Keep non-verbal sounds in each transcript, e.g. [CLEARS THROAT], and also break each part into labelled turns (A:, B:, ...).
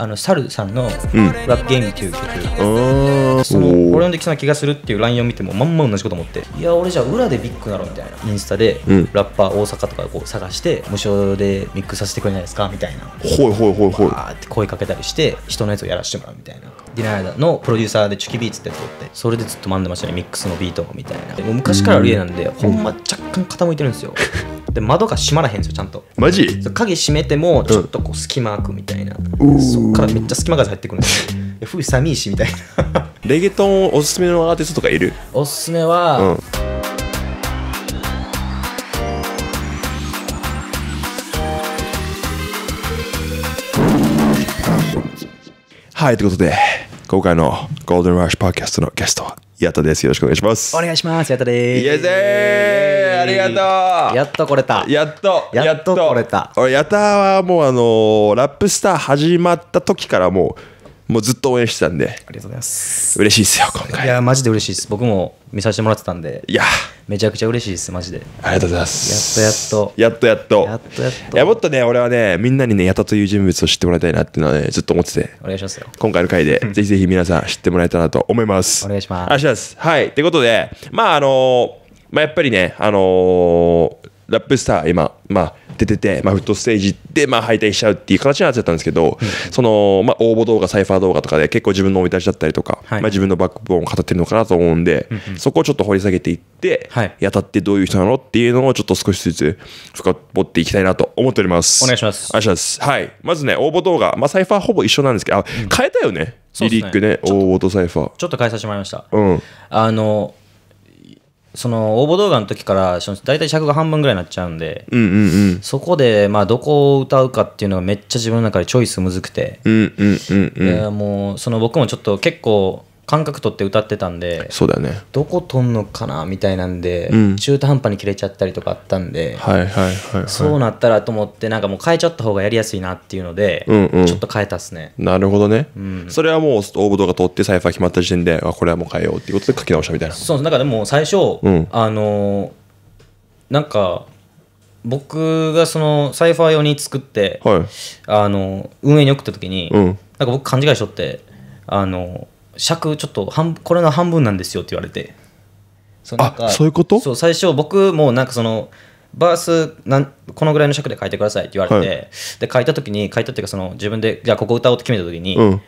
A: あのサルさんの「ラップゲーム」っていう曲、うん、その俺のできそうな気がするっていう LINE を見てもまんま同じこと思っていや俺じゃあ裏でビッグなろみたいなインスタで、ラッパー大阪とかこう探して無償でミックスさせてくれないですかみたいなほいほいほいほいって声かけたりして人のやつをやらせてもらうみたいなディナーダのプロデューサーでチュキビーツってやつってそれでずっと学んでましたねミックスのビートもみたいなもう昔からある家なんで、ほんま若干傾いてるんですよ [LAUGHS] で窓が閉まらへんすよちゃんとマジ鍵閉めてもちょっとこう隙間開くみたいな、うん、そっからめっちゃ隙間が入ってくるんですよ [LAUGHS] 冬寒いしみたいなレゲトンおすすめのアーティストとかいるおすすめは、うん
B: はい、ということで、今回のゴールデンラッシュパーキャストのゲストは、やったです。よろしくお願いしま
A: す。お願いします。やったです。イエゼーありがとうやっと来れた。
B: やっと、やっと来れた。俺、矢たはもうあのー、ラップスター始まった時からもう、もうずっと応援してたんでありがとうございます嬉しいですよ
A: 今回いやマジで嬉しいです僕も見させてもらってたんでいやめちゃくちゃ嬉しいですマジでありがとうございますやっとや
B: っとやっとやっとやっとやっいやもっとね俺はねみんなにねやたという人物を知ってもらいたいなっていうのはねずっと思っててお願いしますよ今回の回で [LAUGHS] ぜひぜひ皆さん知ってもらえたらと思いますお願いしますお願いしますはいってことでまああのー、まあやっぱりねあのー、ラップスター今まあ出てて、まあ、フットステージで、まあ、敗退しちゃうっていう形になっちゃったんですけど、その、まあ、応募動画、サイファー動画とかで結構自分の生い立ちだったりとか、まあ、自分のバックボーンを語ってるのかなと思うんで、そこをちょっと掘り下げていって、はい、やたってどういう人なのっていうのをちょっと少しずつ深掘っていきたいなと思っております。お願いします。お願いします。はい。まずね、応募動画、まあ、サイファーほぼ一
A: 緒なんですけど、あ、変えたよね。
B: リリックね、応募とサイファー。
A: ちょっと変えさせてもらいました。うん。あの、その応募動画の時から大体尺が半分ぐらいになっちゃうんで、うんうんうん、そこでまあどこを歌うかっていうのがめっちゃ自分の中でチョイスむずくて、うん
B: うんう
A: んもうその僕もちょっと結構感覚取って歌ってたんでそうだよねどこ飛んのかなみたいなんで、うん、中途半端に切れちゃったりとかあったんで、はいはいはい、はい、そうなったらと思ってなんかもう変えちゃった方がやりやすいなっていうので、うんうん、ちょっと変えたっすね
B: なるほどね、うん、それはもう応募動画取ってサイファー決まった時点であこれはもう変えようっていうことで書き直した
A: みたいなそうなんかでも最初、うん、あのなんか僕がそのサイファー用に作って、はい、あの運営に送った時に、うん、なんか僕勘違いしとってあの尺ちょっと半これの半分なんですよって言われてそうあそういうことそう最初僕もなんかそのバースなんこのぐらいの尺で書いてくださいって言われて、はい、で書いた時に書いたっていうかその自分でじゃあここ歌おうって決めた時に、うん、い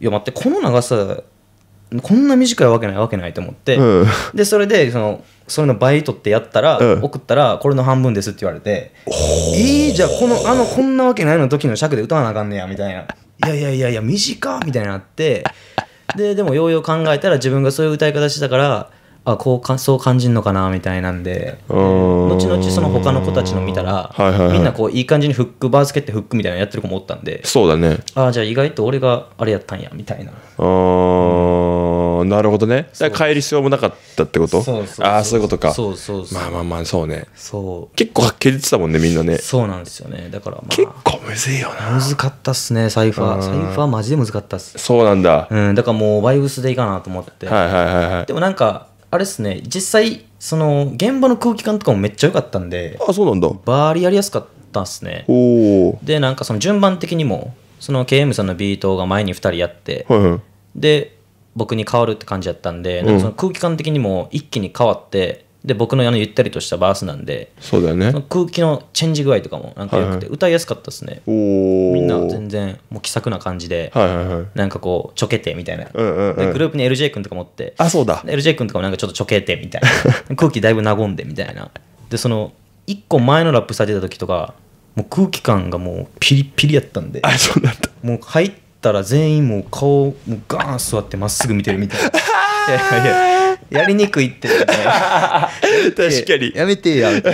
A: や待ってこの長さこんな短いわけないわけないと思って、うん、でそれでそのそれの倍取ってやったら、うん、送ったらこれの半分ですって言われて「ええ、じゃあこのあのこんなわけないの時の尺で歌わなあかんねや」みたいな「いやいやいやいや短」みたいになってででもようよう考えたら自分がそういう歌い方してたからあこうかそう感じるのかなみたいなんで後々その他の子たちの見たら、は
B: いはいはい、みんなこ
A: ういい感じにフックバースケってフックみたいなのやってる子もおったんでそうだねあじゃあ意外と俺があれやったんやみたいな
B: あ、なるほどね。
A: だから帰る必要も
B: なかったってことそうそうああ、そういうことか。そうそうそう。まあまあまあ、そうね。そう。結構はっきり言ってた
A: もんね、みんなね。そうなんですよね。だから、まあ、結構むずいよな。むずかったっすね、サイファー。サイファーマジでむずかったっす。そうなんだ。うん、だからもう、バイブスでいいかなと思って。はいはいはいはい。でもなんか、あれっすね、実際、その、現場の空気感とかもめっちゃ良かったんで、あそうなんだ。バーリやりやすかったっすね。おで、なんかその順番的にも、その KM さんのビートが前に2人やって、はいはい、で僕に変わるって感じやったんで、なんかその空気感的にも一気に変わってで僕のあのゆったりとしたバースなんで
B: そうだよねその
A: 空気のチェンジ具合とかもなんか良くて、はいはい歌いやすかったですねおみんな全然もう気さくな感じで、はいはいはいなんかこうちょけてみたいな、うんうんうんグループに LJ 君とか持ってあそうだで LJ 君とかもなんかちょっとちょけてみたいな [LAUGHS] 空気だいぶ和んでみたいなでその一個前のラップされてた時とかもう空気感がもうピリピリやったんであそうなんだもう入っったら全員もう顔もうガーン座ってまっすぐ見てるみたいな [LAUGHS] いやいややりにくいって、[LAUGHS] 確かにやめてやみた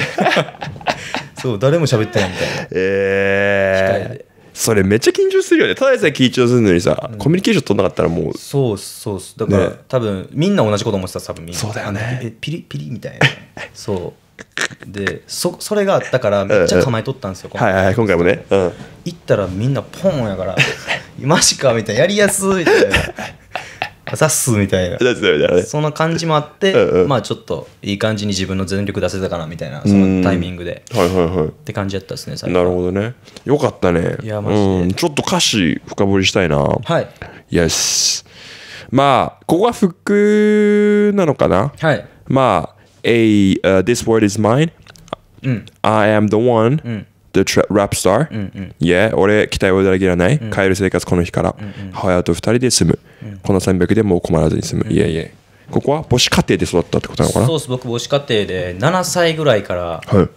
A: そう誰も喋ってないみたいな
B: ええーそれめっちゃ緊張するよねただでさえ緊張するのにさ、うん、コミュニケーション取らなかったらもう
A: そうそうだから、ね、多分みんな同じこと思ってた多分みんなそうだよねピリピリみたいな [LAUGHS] そうでそそれがあったからめっちゃ構えとったんですよ、うんうん、はいはい今回もね、うん、行ったらみんなポンやから「マ [LAUGHS] ジか」みたいな「やりやすい」みたいな「さ [LAUGHS] っす」みたいなそんな感じもあって、うんうん、まあちょっといい感じに自分の全力出せたかなみたいなそのタイミングではいはいはいって感じやったですね最な
B: るほどねよかったねいやマジで、ちょっと歌詞深掘りしたいなはいよし。まあここはクなのかなはいまあ a uh, this word is mine、うん、I am the one、うん The tra- p Star、うんうん、Yeah 俺期待を裏切らない、うん、変る生活この日から、うんうん、母親と二人で住む、うん、この300でもう困らずに住む、うん、Yeah Yeah ここは母子家庭で
A: 育ったってことなのかなそうです僕母子家庭で7歳ぐらいから、はい、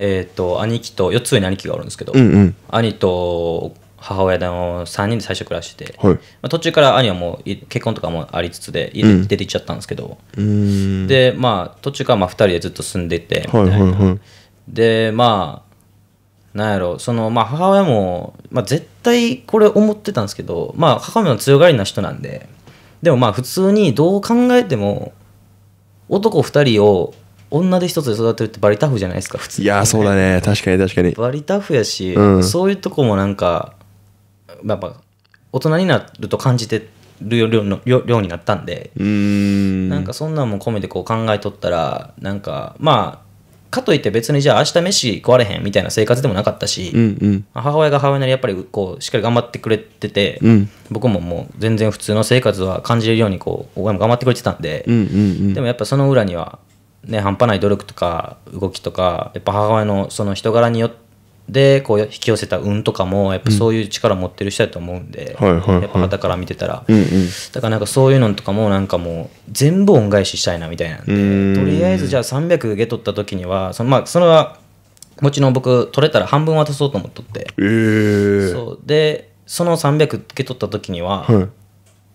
A: えっ、ー、と兄貴と4つ上に兄貴があるんですけど、うんうん、兄と母親での3人で最初暮らしてて、はい、まあ、途中から兄はもう結婚とかもありつつで家出て行っちゃったんですけど、うん、でまあ途中からまあ2人でずっと住んでてみたいな、はいはいはい、でまあなんやろそのまあ母親も、まあ、絶対これ思ってたんですけどまあ母親も強がりな人なんででもまあ普通にどう考えても男2人を女で一つで育てるってバリタフじゃないですか普
B: 通いやそうだね確かに確かに
A: バリタフやし、うん、そういうとこもなんかやっぱ大人になると感じてる量の量になったんでんなんかそんなんも込めてこう考えとったらなんかまあかといって別にじゃあ明日飯食われへんみたいな生活でもなかったし、うんうん、母親が母親なりやっぱりこうしっかり頑張ってくれてて、うん、僕ももう全然普通の生活は感じれるようにこう親も頑張ってくれてたんで、うんうんうん、でもやっぱその裏には、ね、半端ない努力とか動きとかやっぱ母親のその人柄によってでこう引き寄せた運とかもやっぱそういう力持ってる人だと思うんで、うん、やっぱ肌から見てたら、だからなんかそういうのとかもなんかもう全部恩返ししたいなみたいなんでとりあえずじゃあ300け取った時にはそのまあそれはもちろん僕取れたら半分渡そうと思っとって、えー、そうでその300受け取った時には、はい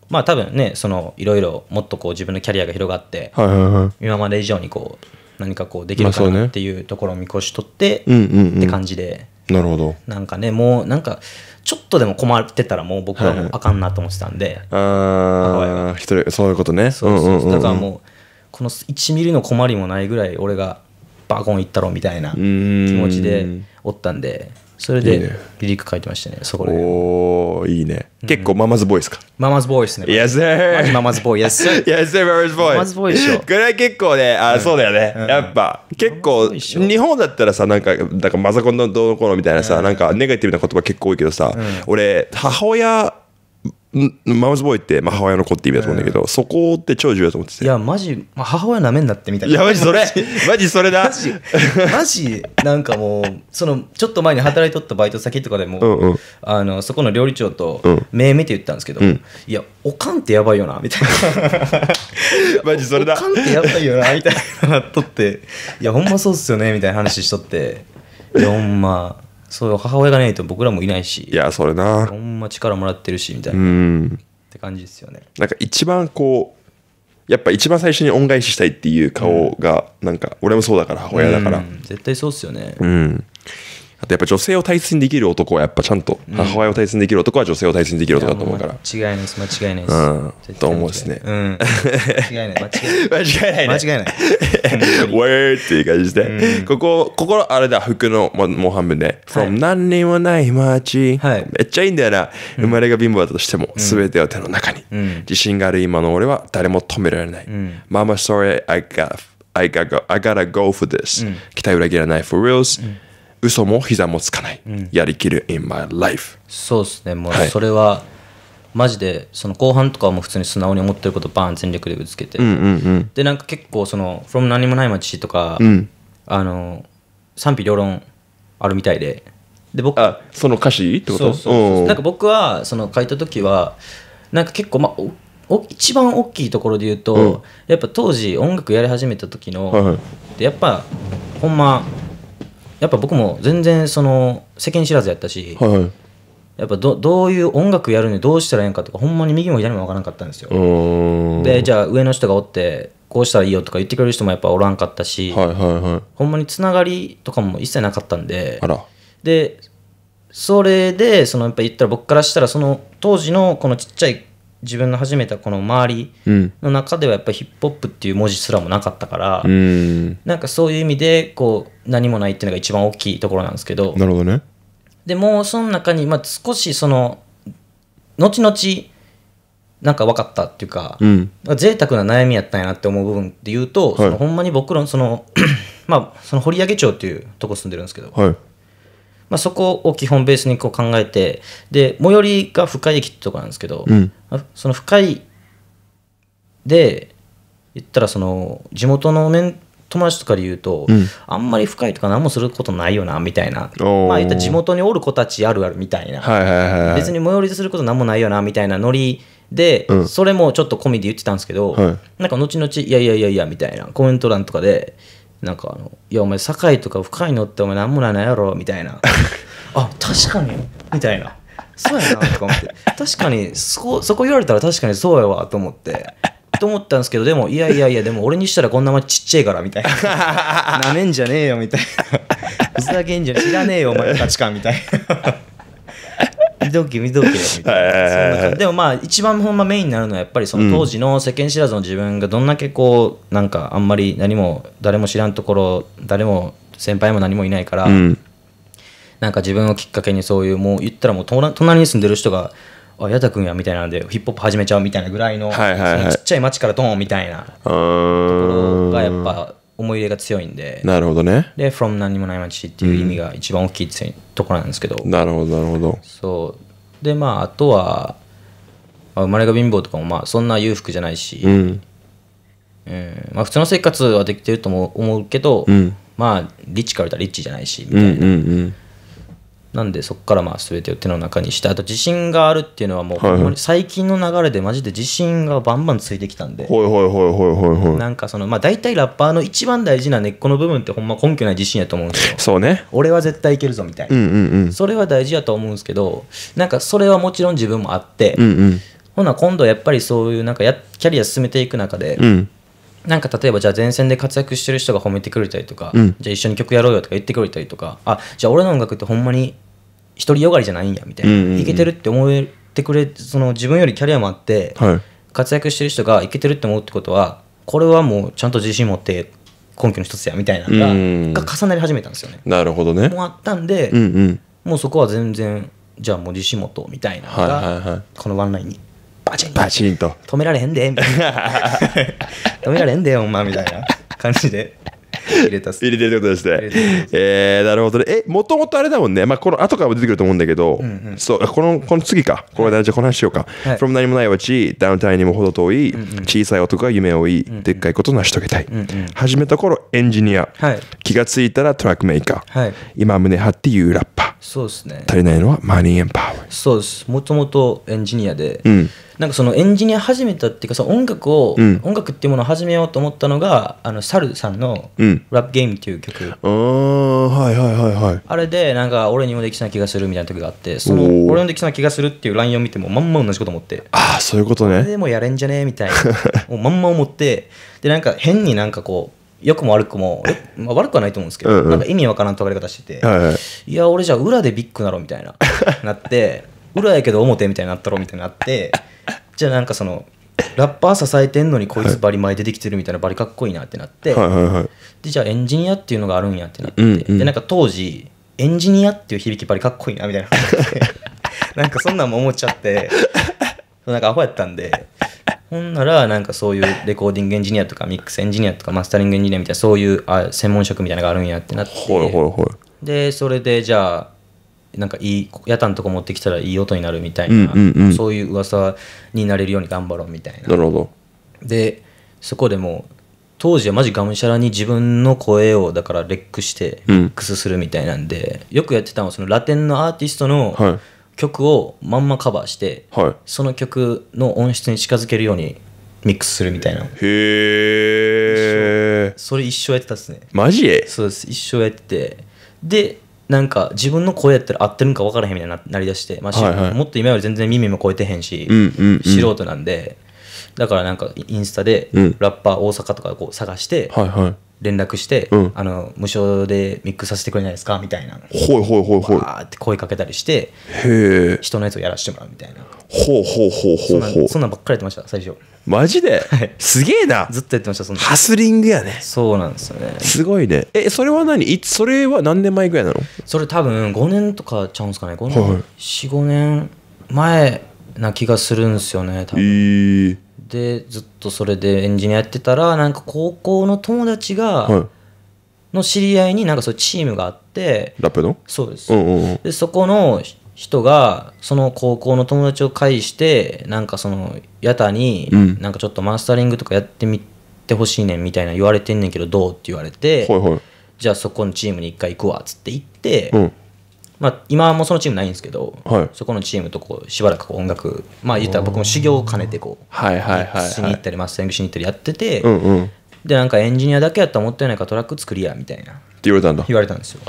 A: まあ多分ねそのいろいろもっとこう自分のキャリアが広がって、はいはいはい、今まで以上にこう何かこうできるかなっていうところを見越しとってって感じで。なるほど。なんかね、もうなんか、ちょっとでも困ってたらもう僕はもうあかんなと思ってたんで。あ
B: あ、一人、そういうことね。そうそう,、だからも
A: う、この1ミリの困りもないぐらい俺がバコンいったろみたいな気持ちでおったんで。んそれでリリック書いてましたね、そこで。おおいいね。結構ママズボイスかママズボイスね。[LAUGHS] Yes, sir! ママズボイ、ス。e s s i Yes, sir, ママズボーイ。ママズボイ
B: で結構ね、あ、そうだよね。やっぱ、結構、日本だったらさ、なんか、だからマザコンのどうのこうのみたいなさ、なんかネガティブな言葉結構多いけどさ、俺、母親、マウスボーイって母親の子って意味だと思うんだけど、そこって超重要だと思って
A: ていやマジ母親なめんなってみたいいやマジそれ [LAUGHS] マジそれだマジマジなんかもうそのちょっと前に働いとったバイト先とかでも、うんうんあのそこの料理長と目見て言ったんですけど、んいやおかんってやばいよなみたいな [LAUGHS] マジそれだおかんってやばいよなみたいなとっていやほんまそうっすよねみたいな話しとっていやほんまそう母親がないと僕らもいないしいやそれなほんま力もらってるしみたいな、うん、って感じですよねなんか一番こうやっぱ一番最初に恩返
B: ししたいっていう顔が、うん、なんか俺もそうだから母親だから、うん、
A: 絶対そうっすよね
B: うんあとやっぱ女性を大切にできる男はやっぱちゃんと、母親を大切にできる男は女性を大切にできる男だと思うから。間
A: 違いないです、間違いないです。う
B: ん。と思うですね。
A: うん。間違いない、[LAUGHS] 間違いない。間違いない。ウェ
B: ーっていう感じで。ここ、ここ、あれだ、服のもう半分で。from 何にもない街。はい。めっちゃいいんだよな。生まれが貧乏だとしても、すべては手の中に。うん、自信がある今の俺は誰も止められない。Mama, sorry, I got I gotta go, I gotta go for this、期待裏切らない for reals、うん嘘も膝もつかな
A: い、うん、やりきる in my life そうですねもうそれは、はい、マジでその後半とかはもう普通に素直に思ってることバーン全力でぶつけて、うんうんうん、でなんか結構その「from 何もない街」とか、うん、あの賛否両論あるみたいでで僕あその歌詞ってことそうなんか僕はその書いた時はなんか結構まあお一番大きいところで言うと、うん、やっぱ当時音楽やり始めた時の、はいはい、やっぱほんまやっぱ僕も全然その世間知らずやったし、はいやっぱどどういう音楽やるにどうしたらええんかとかほんまに右も左も分からなかったんですよでじゃあ上の人がおってこうしたらいいよとか言ってくれる人もやっぱおらんかったし、はいはいはい、ほんまにつながりとかも一切なかったんででそれでそのやっぱ言ったら僕からしたらその当時のこのちっちゃい自分の始めたこの周りの中ではやっぱヒップホップっていう文字すらもなかったから、うん、なんかそういう意味でこう何もないっていうのが一番大きいところなんですけどなるほどねでもその中に、まあ、少しその後々なんか分かったっていうか、うん、贅沢な悩みやったんやなって思う部分で言うと、はい、そのほんまに僕のその [CLEARS THROAT] まあその堀上町っていうとこ住んでるんですけど、はいまあ、そこを基本ベースにこう考えてで最寄りが深い駅ってとこなんですけど、うん、その深いで言ったらその地元の面友達とかで言うと、うん、あんまり深いとか何もすることないよなみたいな
B: まあ言った地
A: 元におる子たちあるあるみたいな、
B: はいはいはい、別に
A: 最寄りですること何もないよなみたいなノリで、うん、それもちょっと込みで言ってたんですけど、はい、なんか後々いやいやいやいやみたいなコメント欄とかでなんかあの、いや、お前、堺とか深いのってお前、なんもないやろ、みたいな。[LAUGHS] あ、確かに、みたいな。そうやな、とか思って。[LAUGHS] 確かに、そこ、そこ言われたら確かにそうやわ、と思って。と思ったんですけど、でも、いやいやいや、でも俺にしたらこんな街ちっちゃいから、みたいな。[LAUGHS] なめんじゃねえよ、みたいな。ふざけんじゃ知らねえよ、お前の価値観、みたいな。とけ見とけみたいなでもまあ一番ほんまメインになるのはやっぱりその当時の世間知らずの自分がどんだけこうなんかあんまり何も誰も知らんところ誰も先輩も何もいないから、うん、なんか自分をきっかけにそういうもう言ったらもう隣に住んでる人があ、矢田君やみたいなんでヒップホップ始めちゃうみたいなぐらいの,、ちっちゃい町からドーンみたいなところがやっぱ思い入れが強いんでなるほどねで「from 何にもない町」っていう意味が一番大きいところなんですけど、なるほどなるほどそでまああとは、まあ、生まれが貧乏とかもまあそんな裕福じゃないし、うん、まあ、普通の生活はできてると思うけど、うん、まあリッチから言ったらリッチじゃないしみたいな、うんうんうんなんでそこからまあ全てを手の中にしてあと自信があるっていうのはもう、最近の流れでマジで自信がバンバンついてきたんでなんかそのまあ大体ラッパーの一番大事な根っこの部分ってほんま根拠ない自信やと思うんですよそうね俺は絶対いけるぞみたいな、それは大事やと思うんですけどなんかそれはもちろん自分もあって、ほな今度やっぱりそういうなんかやキャリア進めていく中で、なんか例えばじゃあ前線で活躍してる人が褒めてくれたりとか、うん、じゃあ一緒に曲やろうよとか言ってくれたりとかあじゃあ俺の音楽ってほんまに独りよがりじゃないんやみたいな、いけてるって思えてくれその自分よりキャリアもあって、はい、活躍してる人がいけてるって思うってことはこれはもうちゃんと自信持って根拠の一つやみたいなのがが重なり始めたんですよね。なるほどねもうあったんで、うんうん、もうそこは全然じゃあもう自信持とうみたいなのが、はいはいはい、このワンラインにバチンバチンと止められへんでみたいな [LAUGHS] 止められへんでお前みたいな感じで
B: 入れたす入れてるってことですね。えー、なるほどね。え、もともとあれだもんね。まあ、この後からも出てくると思うんだけど、うんうん、そう、この、この次か。これ、じゃあこの話しようか。はい、from 何もない街、ダウンタウンにも程遠い、小さい男が夢を追い、でっかいこと成し遂げたい。うんうん、始めた頃、エンジニア、はい、気がついたらトラックメーカー、はい、今胸張って言うラッパー。そうですね足りないのはマニーパワ
A: ーそうですもともとエンジニアで、うん、なんかそのエンジニア始めたっていうかその音楽を、うん、音楽っていうものを始めようと思ったのがあのサルさんの「ラップゲーム」っていう曲、
B: うん、はいはいはいはい
A: あれでなんか俺にもできそうな気がするみたいな時があってその俺にできそうな気がするっていうラインを見てもまんま同じこと思ってああそういうことねでもやれんじゃねえみたいな [LAUGHS] もうまんま思ってでなんか変になんかこう良くも悪くも、まあ、悪くはないと思うんですけど、うんうん、なんか意味わからんとがり方してて、はいはい、いや俺じゃあ裏でビッグなろみたいな [LAUGHS] なって裏やけど表みたいになったろみたいになってじゃあなんかそのラッパー支えてんのにこいつバリ前出てきてるみたいなバリかっこいいなってなって、はいはいはい、でじゃあエンジニアっていうのがあるんやってなって、うんうん、でなんか当時エンジニアっていう響きバリかっこいいなみたいな [LAUGHS] なんかそんなんも思っちゃってなんかアホやったんでほんならなんかそういうレコーディングエンジニアとかミックスエンジニアとかマスタリングエンジニアみたいなそういうあ専門職みたいなのがあるんやってなってほいほいほいでそれでじゃあなんかいい台のとこ持ってきたらいい音になるみたいな、うんうんうん、そういう噂になれるように頑張ろうみたいななるほどでそこでもう当時はマジがむしゃらに自分の声をだからレックしてミックスするみたいなんで、うん、よくやってたのはそのラテンのアーティストの、はい曲をまんまカバーして、はい、その曲の音質に近づけるようにミックスするみたいなへえそれ一生やってたっすねマジそうです一生やっててでなんか自分の声やったら合ってるんか分からへんみたいになりだして、まあ、はいはい、もっと今より全然耳も超えてへんし、うんうんうん、素人なんでだからなんかインスタでラッパー大阪とかこう探して、はいはい、連絡して、うん、あの無償でミックスさせてくれないですかみたいなほいほいほいほいって声かけたりしてへ人のやつをやらせてもらうみたいなほうほ
B: うほうほうほうそん
A: なんばっかりやってました最初マジで、すげえなずっとやってましたそんなハスリングやねそうなんですよねすごいねえそれは何いそれは何年前ぐらいなのそれ多分5年とかちゃうんすかね5年、はい、45年前な気がするんですよね多分、えーでずっとそれでエンジニアやってたらなんか高校の友達が、はいの知り合いになんかそういうチームがあってラップのそうです、うんうんうん、でそこの人がその高校の友達を介してなんかそのやたになんかちょっとマスタリングとかやってみてほしいねんみたいな言われてんねんけどどうって言われて、はいはい、じゃあそこのチームに一回行くわっつって行って、うんまあ、今もそのチームないんですけど、はい、そこのチームとこうしばらく音楽まあ言ったら僕も修行を兼ねてこう、はいはいはいしに行ったりマッタングしに行ったりやってて、うんうん、でなんかエンジニアだけやったら思ってないからトラック作りやみたいなって言われたんだ言われたんですよ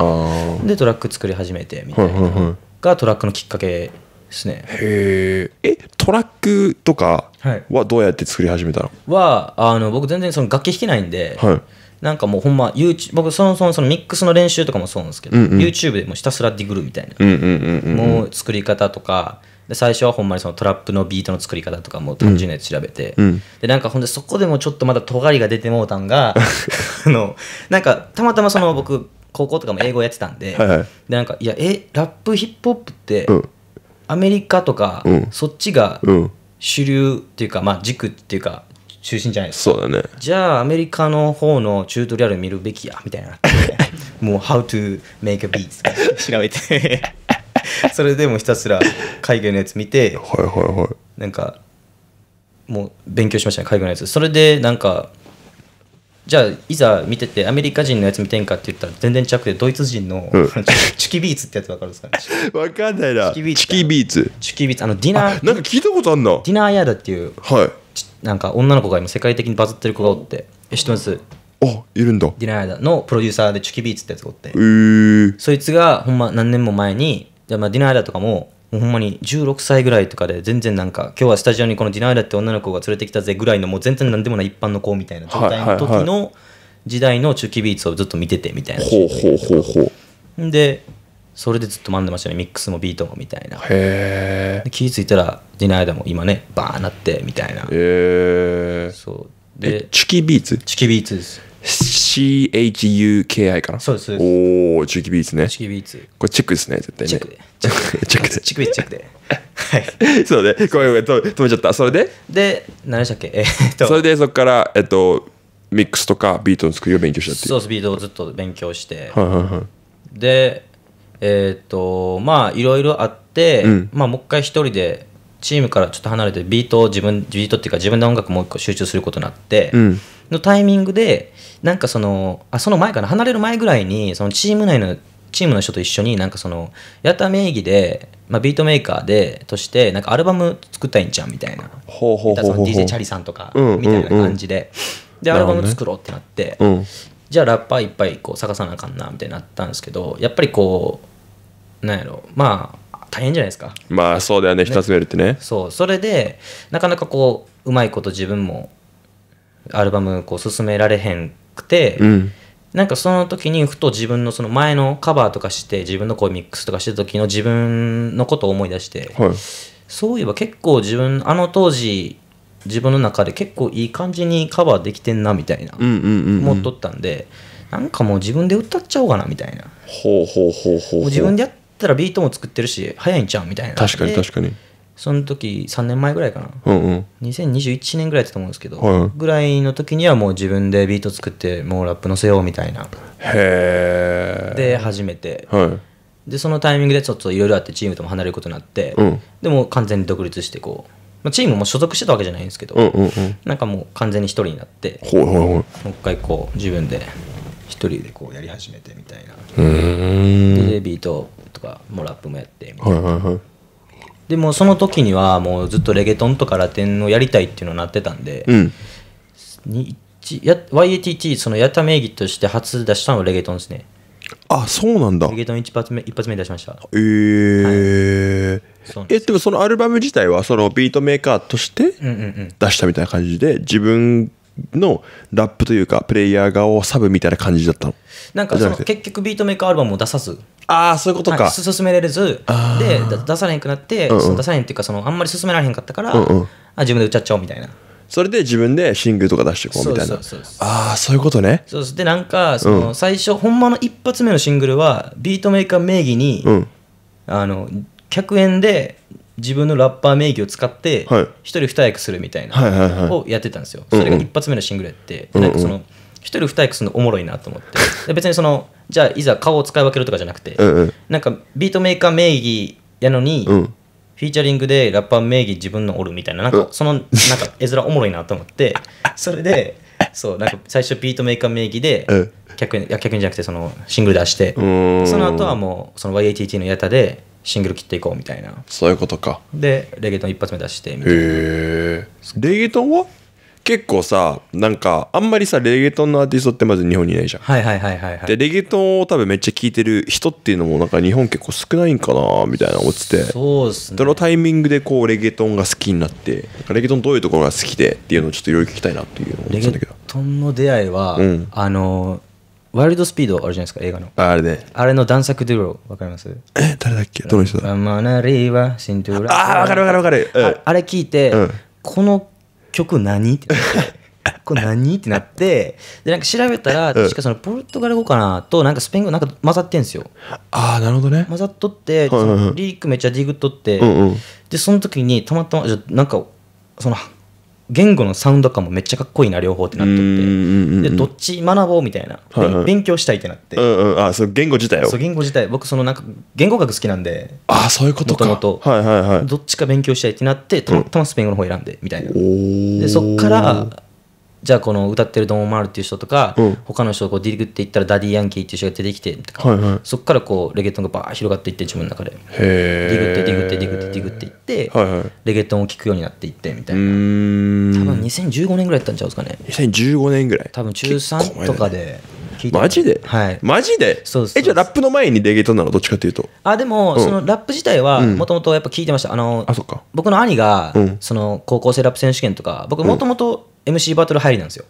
A: でトラック作り始めてみたいながトラックのきっかけですねへえトラックとかはどうやって作り始めたの、はい、はあの僕全然その楽器弾けないんで、はいなんかもうほんま、YouTube、僕そのそのそのミックスの練習とかもそうなんですけど、うんうん、YouTube でもひたすらディグルみたいな、もう作り方とか、で最初はほんまにそのトラップのビートの作り方とかも単純に調べて、うん、でなんかほんでそこでもちょっとまだ尖りが出てもうたんが [LAUGHS] あのなんかたまたまその僕高校とかも英語やってたんではい、でなんかいやえラップヒップホップって、うん、アメリカとか、うん、そっちが主流っていうかまあ軸っていうか中心じゃないですか。そうだね。じゃあ、アメリカの方のチュートリアル見るべきや、みたいな。[LAUGHS] もう、how to make a beat 調べて。[LAUGHS] それでもひたすら海外のやつ見て、は
B: いはいはい。
A: なんか、もう勉強しましたね、海外のやつ。それで、なんか、じゃあいざ見ててアメリカ人のやつ見てんかって言ったら全然ちゃくてドイツ人の、チキビーツってやつ分かるんですかね分かんないなチキビーツチキビーツチキビーツあのディナーなんか聞いたことあんなディナーヤードっていうはいなんか女の子が今世界的にバズってる子がおってえ知ってます
B: あいるんだ
A: ディナイダのプロデューサーでチュキビーツってやつがおって
B: えー、
A: そいつがほんま何年も前にじゃまあディナイダとかももうほんまに16歳ぐらいとかで全然なんか今日はスタジオにこのディナイラって女の子が連れてきたぜぐらいのもう全然何でもない一般の子みたいな状態の時の時代のチュキビーツをずっと見ててみたいなほうほうほうほうでそれでずっと学んでましたねミックスもビートもみたいなへえ気付いたらディナーダも今ねバーなってみたいなへえそうでチキビーツチキビーツ
B: です CHUKI かなそうですそうですおおチキビーツねチキビーツこれチェックですね絶対ねチェックでチェックでチェックでチェックではい [LAUGHS] そうねごめんごめん止めちゃったそれで
A: で何でしたっけえ
B: っとそれでそこからえっとミックスとかビートの作りを勉強したっていうそう
A: ですビートをずっと勉強してはいはいはいでえっ、ー、とまあいろいろあって、うん、まあもう一回一人でチームからちょっと離れてビートを自分ビートっていうか自分の音楽もう一個集中することになって、うん、のタイミングでなんかそのあその前から離れる前ぐらいにそのチーム内のチームの人と一緒になんかそのやった名義で、まあ、ビートメーカーでとしてなんかアルバム作ったいんじゃんみたいな DJ チャリさんとかみたいな感じで、うんうんうん、でアルバム作ろうってなって、ねうん、じゃあラッパーいっぱいこう探さなあかんなみたいになったんですけどやっぱりこうなんやろまあ大変じゃないですかまあそうだよね一、つ目ってねそうそれでなかなかこううまいこと自分もアルバムこう進められへんくて、うん、なんかその時にふと自分のその前のカバーとかして自分のこうミックスとかしてた時の自分のことを思い出して、はい、そういえば結構自分あの当時自分の中で結構いい感じにカバーできてんなみたいな思っとったんでなんかもう自分で歌っちゃおうかなみたいな
B: ほうほうほうほう自分でや
A: ったらビートも作ってるし早いんちゃうみたいな確かに確かにその時3年前ぐらいかな、うんうん、2021年ぐらいだと思うんですけど、はい、ぐらいの時にはもう自分でビート作ってもうラップ載せようみたいなへえで初めて、はい、でそのタイミングでちょっといろいろあってチームとも離れることになって、うん、でも完全に独立してこうまあ、チームも所属してたわけじゃないんですけど、うんうんうん、なんかもう完全に一人になってほいほいほいもう一回こう自分で一人でこうやり始めてみたいなでビートとかもラップもやってみたいな、はいはいはい、でもその時にはもうずっとレゲトンとかラテンをやりたいっていうのになってたんで、うん、YATT そのやった名義として初出したのはレゲトンですねあそうなんだ。ゲートン一発目一発目に出しました。
B: えーはいうえでもそのアルバム自体はそのビートメーカーとして出したみたいな感じで自分のラップというかプレイヤー側をサブみたいな感じだったの
A: なんかその結局ビートメーカーアルバムを出さず、ああそういうことか、進められずで出されへんくなって、うんうん出されへんっていうかそのあんまり進められへんかったから、うんうんあ自分で歌っちゃおうみたいな。
B: それで自分でシングルとか出していこうみたいなああそういうことね
A: そうでなんかその最初、うん、ほんまの一発目のシングルはビートメーカー名義に、うん、あの1円で自分のラッパー名義を使って一、人二役するみたいなをやってたんですよ、それが一発目のシングルやって、その一人二役するのおもろいなと思ってで別にそのじゃあいざ顔を使い分けるとかじゃなくて、うんうん、なんかビートメーカー名義やのに、うんフィーチャリングでラッパー名義自分のおるみたいな、なんかその、なんか絵面おもろいなと思って、[LAUGHS] それで、そう、なんか最初ビートメーカー名義で、客に、客にじゃなくてそのシングル出して、その後はもう、その YATT のやたでシングル切っていこうみたいな。そういうことか。で、レゲトン一発目出してへ
B: え。
A: レゲトンは結構さなんかあんまりさレゲトン
B: のアーティストってまず日本にいないじゃん
A: はいはいはいはい、は
B: い、でレゲトンを多分めっちゃ聴いてる人っていうのもなんか日本結構少ないんかなみたいな思っててそうですねどのタイミングでこうレゲトンが好きになってレゲトンどういうところが好きでっていうのをちょっといろいろ聞きたいなっていうのを思ってたんだけ
A: どレゲトンの出会いは、うん、あのワイルドスピードあるじゃないですか映画のあれねあれの男作デュロわかりますえ誰だっけどの人だああわかるわかるわかる、うん、あれ聞いて、うん、この曲何ってってこれ何ってなって [LAUGHS] でなんか調べたら確かそのポルトガル語かなとなんかスペイン語なんか混ざってんですよああなるほどね混ざっとってそのリークめっちゃディグっとって、でその時にたまたまじゃなんかその言語のサウンド感もめっちゃかっこいいな両方ってなっとってでどっち学ぼうみたいな、はいはい、勉強したいってなって、うんうん、あそう言語自体をそう言語自体僕そのなんか言語学好きなんであそういうことかもともと、はいはいはい、どっちか勉強したいってなってたまたまスペイン語の方選んでみたいなでそっからじゃあこの歌ってるドン・オマールっていう人とか、うん、他の人をこうディグっていったらダディ・ヤンキーっていう人が出てきてとか、はいはい、そこからこうレゲトンがバー広がっていって自分の中でディグってディグってディグってディグっていって、はいはい、レゲトンを聴くようになっていってみたいな多分2015年ぐらいやったんちゃうんですかね2015年ぐらい多分中3とかでマ
B: ジで、はい、マジでそうえじゃあラップの前にレゲトンなのどっちかという
A: とあでも、うん、そのラップ自体はもともとやっぱ聞いてましたあのあ僕の兄が、うん、その高校生ラップ選手権とか僕もともと MC バトル入りなんですよ。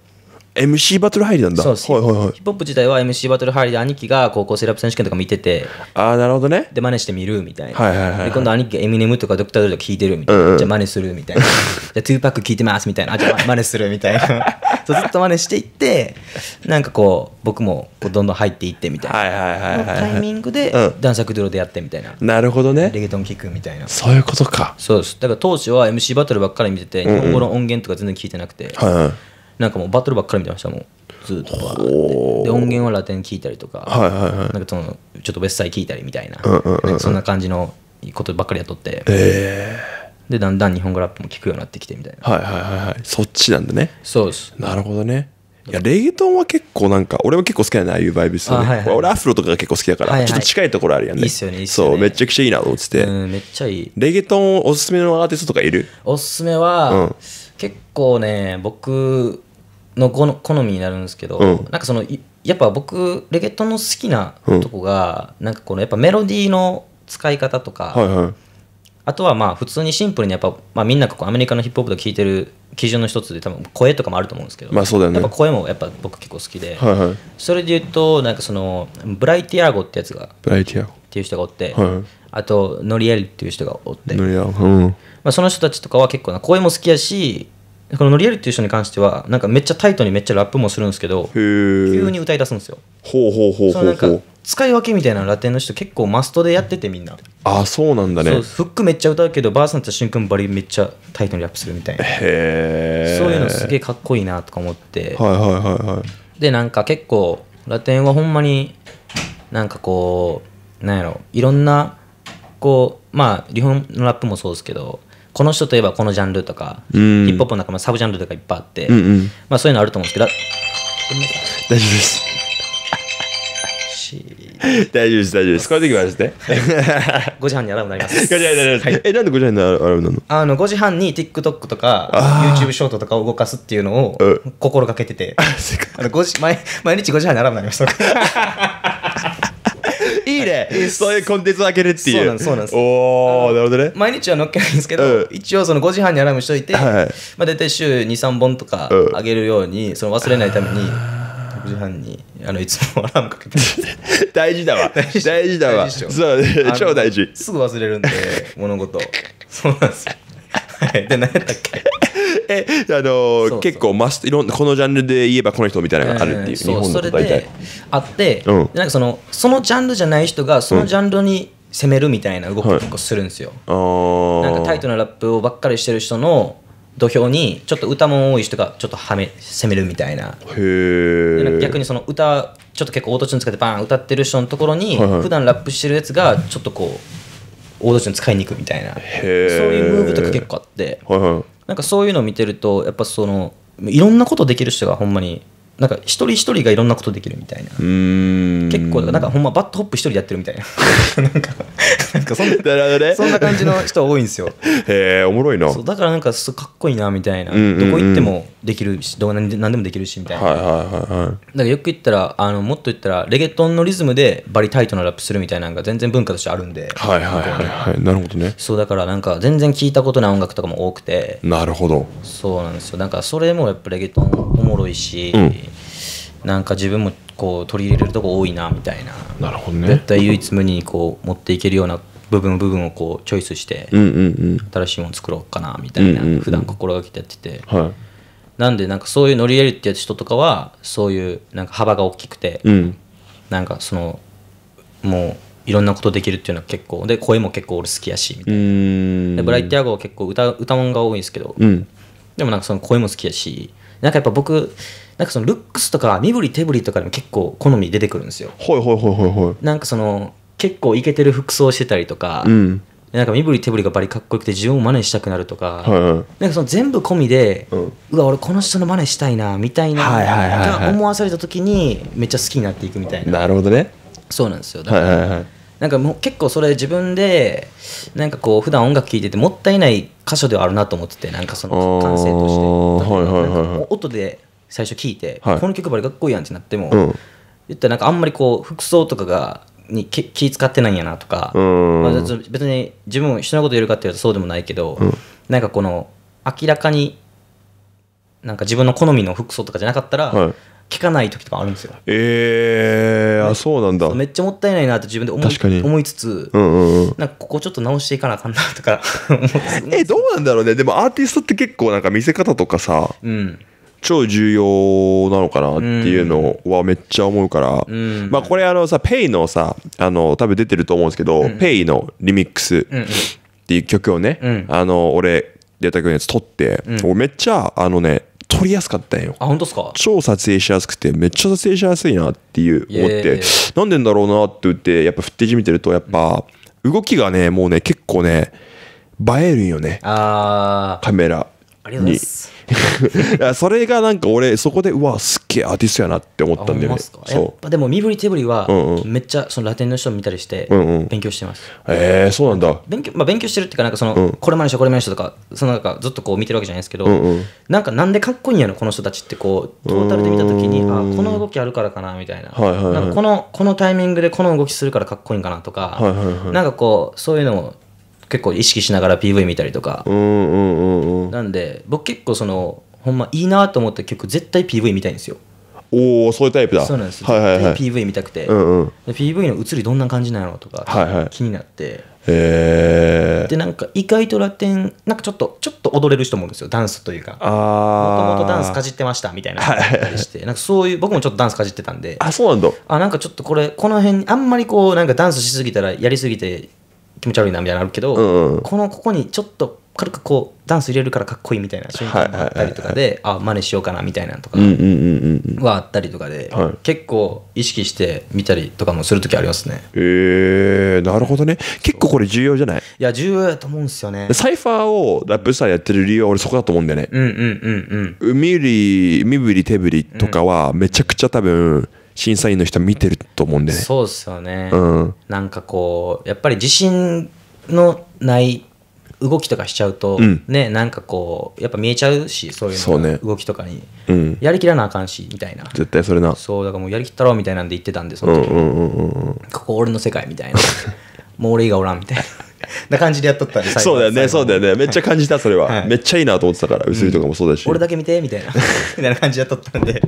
A: MC バトル入りなんだそうです、はいはいはい、ヒップホップ自体は MC バトル入りで兄貴が高校生ラップ選手権とか見ててああなるほどねで真似してみるみたいな、はいはいはいはい、今度兄貴がエミネムとかドクター・ドルとか聞いてるみたいな、うんうん、じゃあ真似するみたいな [LAUGHS] じゃあ2パック聞いてますみたいなあじゃあ [LAUGHS] 真似するみたいなそうずっと真似していってなんかこう僕もこうどんどん入っていってみたいな、はいはいはい、タイミングで、うん、ダンサクドロでやってみたいななるほどねレゲトン聞くみたいなそういうことかそうですだから当時は MC バトルばっかり見てて日本語の音源とか全然聞いてなくて、はいはいなんかもうバトルばっかり見てましたもんずっとで音源はラテン聞いたりとか,、はいはいはい、なんかそのちょっと別サイ聞いたりみたいな,、そんな感じのことばっかりやっとって、えー、でだんだん日本語ラップも聞くようになってきてみたい
B: なはいはいはいはいそっちなんでね
A: そうですなるほどねいやレゲトンは
B: 結構なんか俺も結構好きなんだああいうバイブス、ねはいはい、俺アフロとかが結構好きだから、はいはい、ちょっと近いところあるやんねいいっすよねいいっすよねそうめちゃくちゃいいなと思っててめっちゃいいレゲトンおすすめのアーティストとかいる
A: おすすめは、うん、結構ね僕の好みになるんですけど、うん、なんかそのやっぱ僕レゲトの好きなとこが、うん、なんかこのやっぱメロディーの使い方とか、はいはい、あとはまあ普通にシンプルにやっぱ、まあ、みんなここアメリカのヒップホップと聴いてる基準の一つで多分声とかもあると思うんですけど、まあそうだよね、やっぱ声もやっぱ僕結構好きで、はいはい、それで言うとなんかそのブライティアーゴってやつがブライティアゴっていう人がおって、はい、あとノリエルっていう人がおって
B: ノリエル、うんま
A: あ、その人たちとかは結構な声も好きやしこのノリエルっていう人に関してはなんかめっちゃタイトにめっちゃラップもするんですけど急に歌い出すんですよほうほうほうほうほう使い分けみたいなラテンの人結構マストでやっててみんなああそうなんだねフックめっちゃ歌うけどばあさんとしゅんくんリめっちゃタイトにラップするみたいなへえそういうのすげえかっこいいなとか思ってはいはいはいはいでなんか結構ラテンはほんまになんかこうなんやろいろんなこうまあ日本のラップもそうですけどこの人といえばこのジャンルとか、ヒップホップの中サブジャンルとかいっぱいあって、うんうん、まあ、そういうのあると思うんですけど
B: 大丈夫です大丈夫です大丈夫ですこい時すね、
A: 5時半にアラームなります5時半になります、はい、
B: えなんで5時半にアラームなの
A: あの5時半に TikTok とか YouTube ショートとかを動かすっていうのを心がけててあの5時毎毎日5時半にアラームなりました [LAUGHS] [LAUGHS] いいね、はい、そういうコンテンツを開けるっていうそうなんですそうなんですおおなるほどね毎日は乗っけないんですけど、うん、一応その5時半にアラームしといて、はいまあ、大体週23本とか上げるように、その忘れないために6時半にあのいつもアラームかけて [LAUGHS] 大事だわ [LAUGHS] 大事だわそう超大事すぐ忘れるんで物事そうなんですよ
B: はいで何やったっけ [LAUGHS] えあのー結構マスいろんなこのジャンルで言えばこの人みたいなのがあるっていう、日そう本そとれ大体であって、うん
A: なんかそのそのジャンルじゃない人がそのジャンルに攻めるみたいな動きを結構するんです
B: よ、なんかタイ
A: トなラップをばっかりしてる人の土俵にちょっと歌も多い人がちょっとはめ攻めるみたいなな
B: へえ逆に
A: その歌ちょっと結構オートチューン使ってバーン歌ってる人のところに普段ラップしてるやつがちょっとこう大土地の使いに行くみたいなそういうムーブとか結構あって、はいはい、なんかそういうのを見てるとやっぱそのいろんなことできる人がほんまになんか一人一人がいろんなことできるみたいな結構なんかほんまバットホップ一人でやってるみたいな [LAUGHS] なんかなんかそんな、感じの人多いんですよへえおもろいなだからなんかすかっこいいなみたいな、どこ行ってもできるしどう何でもできるしみたいな、はいはいはいはい、かよく言ったらあのもっと言ったらレゲトンのリズムでバリタイトなラップするみたいなのが全然文化としてあるんではいはいはいはいなるほどねそうだからなんか全然聞いたことない音楽とかも多くてなるほどそうなんですよなんかそれもやっぱレゲトンおもろいし、うんなんか自分もこう取り入れるとこ多いなみたいななるほど、ね、絶対唯一無二にこう持っていけるような部分部分をこうチョイスして、新しいもの作ろうかなみたいな、普段心がけてやってて、はい、なんでなんかそういう乗り入れるってやつ人とかはそういうなんか幅が大きくて、うん、なんかそのもういろんなことできるっていうのは結構で声も結構俺好きやしみたいなでブライティアゴは結構歌歌もんが多いんですけど、うん、でもなんかその声も好きやしなんかやっぱ僕なんかそのルックスとか身振り手振りとかでも結構好み出てくるんですよはいはいはいはいはいなんかその結構イケてる服装してたりとか、うん、なんか身振り手振りがバリかっこよくて自分を真似したくなるとかはいはい、なんかその全部込みで、うん、うわ俺この人の真似したいなみたいなが思わされた時にめっちゃ好きになっていくみたいななるほどねそうなんですよだから、はいはいはい、なんかもう結構それ自分でなんかこう普段音楽聴いててもったいない箇所ではあるなと思っててなんかその感性として、はいはい、音で最初聞いて、はいこの曲ばりかっこいいやんってなっても、うん言ったらなんかあんまりこう服装とかがに気気使ってないんやなとか、
B: まあ、
A: 別に自分人のこと言えるかって言うとそうでもないけど、なんかこの明らかになんか自分の好みの服装とかじゃなかったら、はい聞かない時とかあるんですよ
B: えー、あそうなんだ
A: めっちゃもったいないなって
B: 自分で思い思いつつ、うんうんうん
A: なんかここちょっと直していかなあかんなとか思っ
B: てえどうなんだろうねでもアーティストって結構なんか見せ方とかさうん超重要なのかなっていうのはめっちゃ思うから、うん、まあこれあのさ Pay のさあの多分出てると思うんですけど、うん、Pay のリミックスっていう曲をね、うん、あの俺出た曲のやつ撮って、うん、めっちゃあのね撮りやすかったんよあ本当ですか超撮影しやすくてめっちゃ撮影しやすいなっていう思ってなんでんだろうなって言ってやっぱ振ってじみてるとやっぱ動きがねもうね結構ね映えるんよねカメラありがとうございます [LAUGHS] それがなんか俺そこでうわすっげえアーティストやなって
A: 思ったんだよねやっぱでも身振り手振りはめっちゃそのラテンの人見たりして勉強してます、うんうん、ええー、そうなんだ勉強,、まあ、勉強してるっていうかなんかその、これまでの人これまでの人とかそのなんかずっとこう見てるわけじゃないですけど、うんうん、なんかなんでかっこいいんやろこの人たちってこうトータルで見た時にあこの動きあるからかなみたいなこのこのタイミングでこの動きするからかっこいいんかなとか、なんかこうそういうのを結構意識しながら PV 見たりとか、なんで僕結構そのほんまいいなと思った曲絶対 PV 見たいんですよおおそ
B: ういうタイプだそうなんですよ、はいはいはい、PV 見たくて、うんう
A: ん、PV の映りどんな感じなのと
B: か、気
A: になってへえでなんか意外とラテンなんかちょっとちょっと踊れる人もいるんですよダンスというかもともとダンスかじってましたみたいなして、なんかそういう僕もちょっとダンスかじってたんであそうなんだあなんかちょっとこれこの辺あんまりこうなんかダンスしすぎたらやりすぎて気持ち悪いなみたいなのあるけど、うんこのここにちょっと軽くこうダンス入れるからかっこいいみたいな瞬間があったりとかで、はいはい、あ真似しようかなみたいなとかはあったりとかで、はい、結構意識して見たりとかもする時ありますね
B: えー、なるほどね結構これ重要じゃない
A: いや重要だと思うんですよねサイファーをラップスターやってる理由は俺
B: そこだと思うんだよねうんうんうんうん海ぶり身振り手振りとかはめちゃくちゃ多分、うん審査員の人は見てると思うんでねそうですよね、うん、
A: なんかこうやっぱり自信のない動きとかしちゃうと、うん、ねなんかこうやっぱ見えちゃうしそういうね、動きとかに、うん、やりきらなあかんしみたいな
B: 絶対それな
A: そうだからもうやりきったろみたいなんで言ってたんでその時、う
B: んうんうんうん、
A: ここ俺の世界みたいな [LAUGHS] もう俺以外おらんみたいなな感じでやっとったねそうだよねそうだよねめっちゃ感じたそれは、はい、めっちゃいいな
B: と思ってたから薄いとかもそうだし、うん、俺
A: だけ見てみたいな [LAUGHS] みたいな感じやっとったんで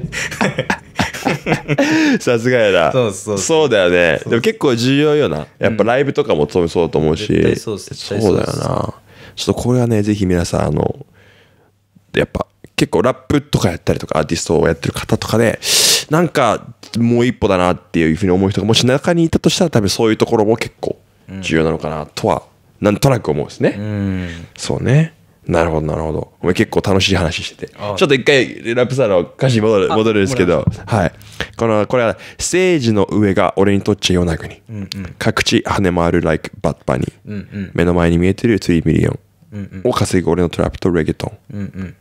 B: [LAUGHS] さすがやな。そうそうそうだよね。でも結構重要よな。やっぱライブとかもそうだと思うし。そうそうだよな。ちょっとこれはね、ぜひ皆さん、あの、やっぱ結構ラップとかやったりとか、アーティストをやってる方とかで、なんかもう一歩だなっていうふうに思う人がもし中にいたとしたら多分そういうところも結構重要なのかなとは、なんとなく思うんです
A: ね。
B: そうね。なるほど、なるほど。お前結構楽しい話してて。ちょっと一回、ラップサロ歌詞戻る、戻るんですけど、はい。この、これは、政治の上が俺にとっちゃ夜中国。うんうん、各地跳ね回る like バッバニー、うんうん。目の前に見えてる3ミリオン、を稼ぐ俺のトラップとレゲトン。うんうん、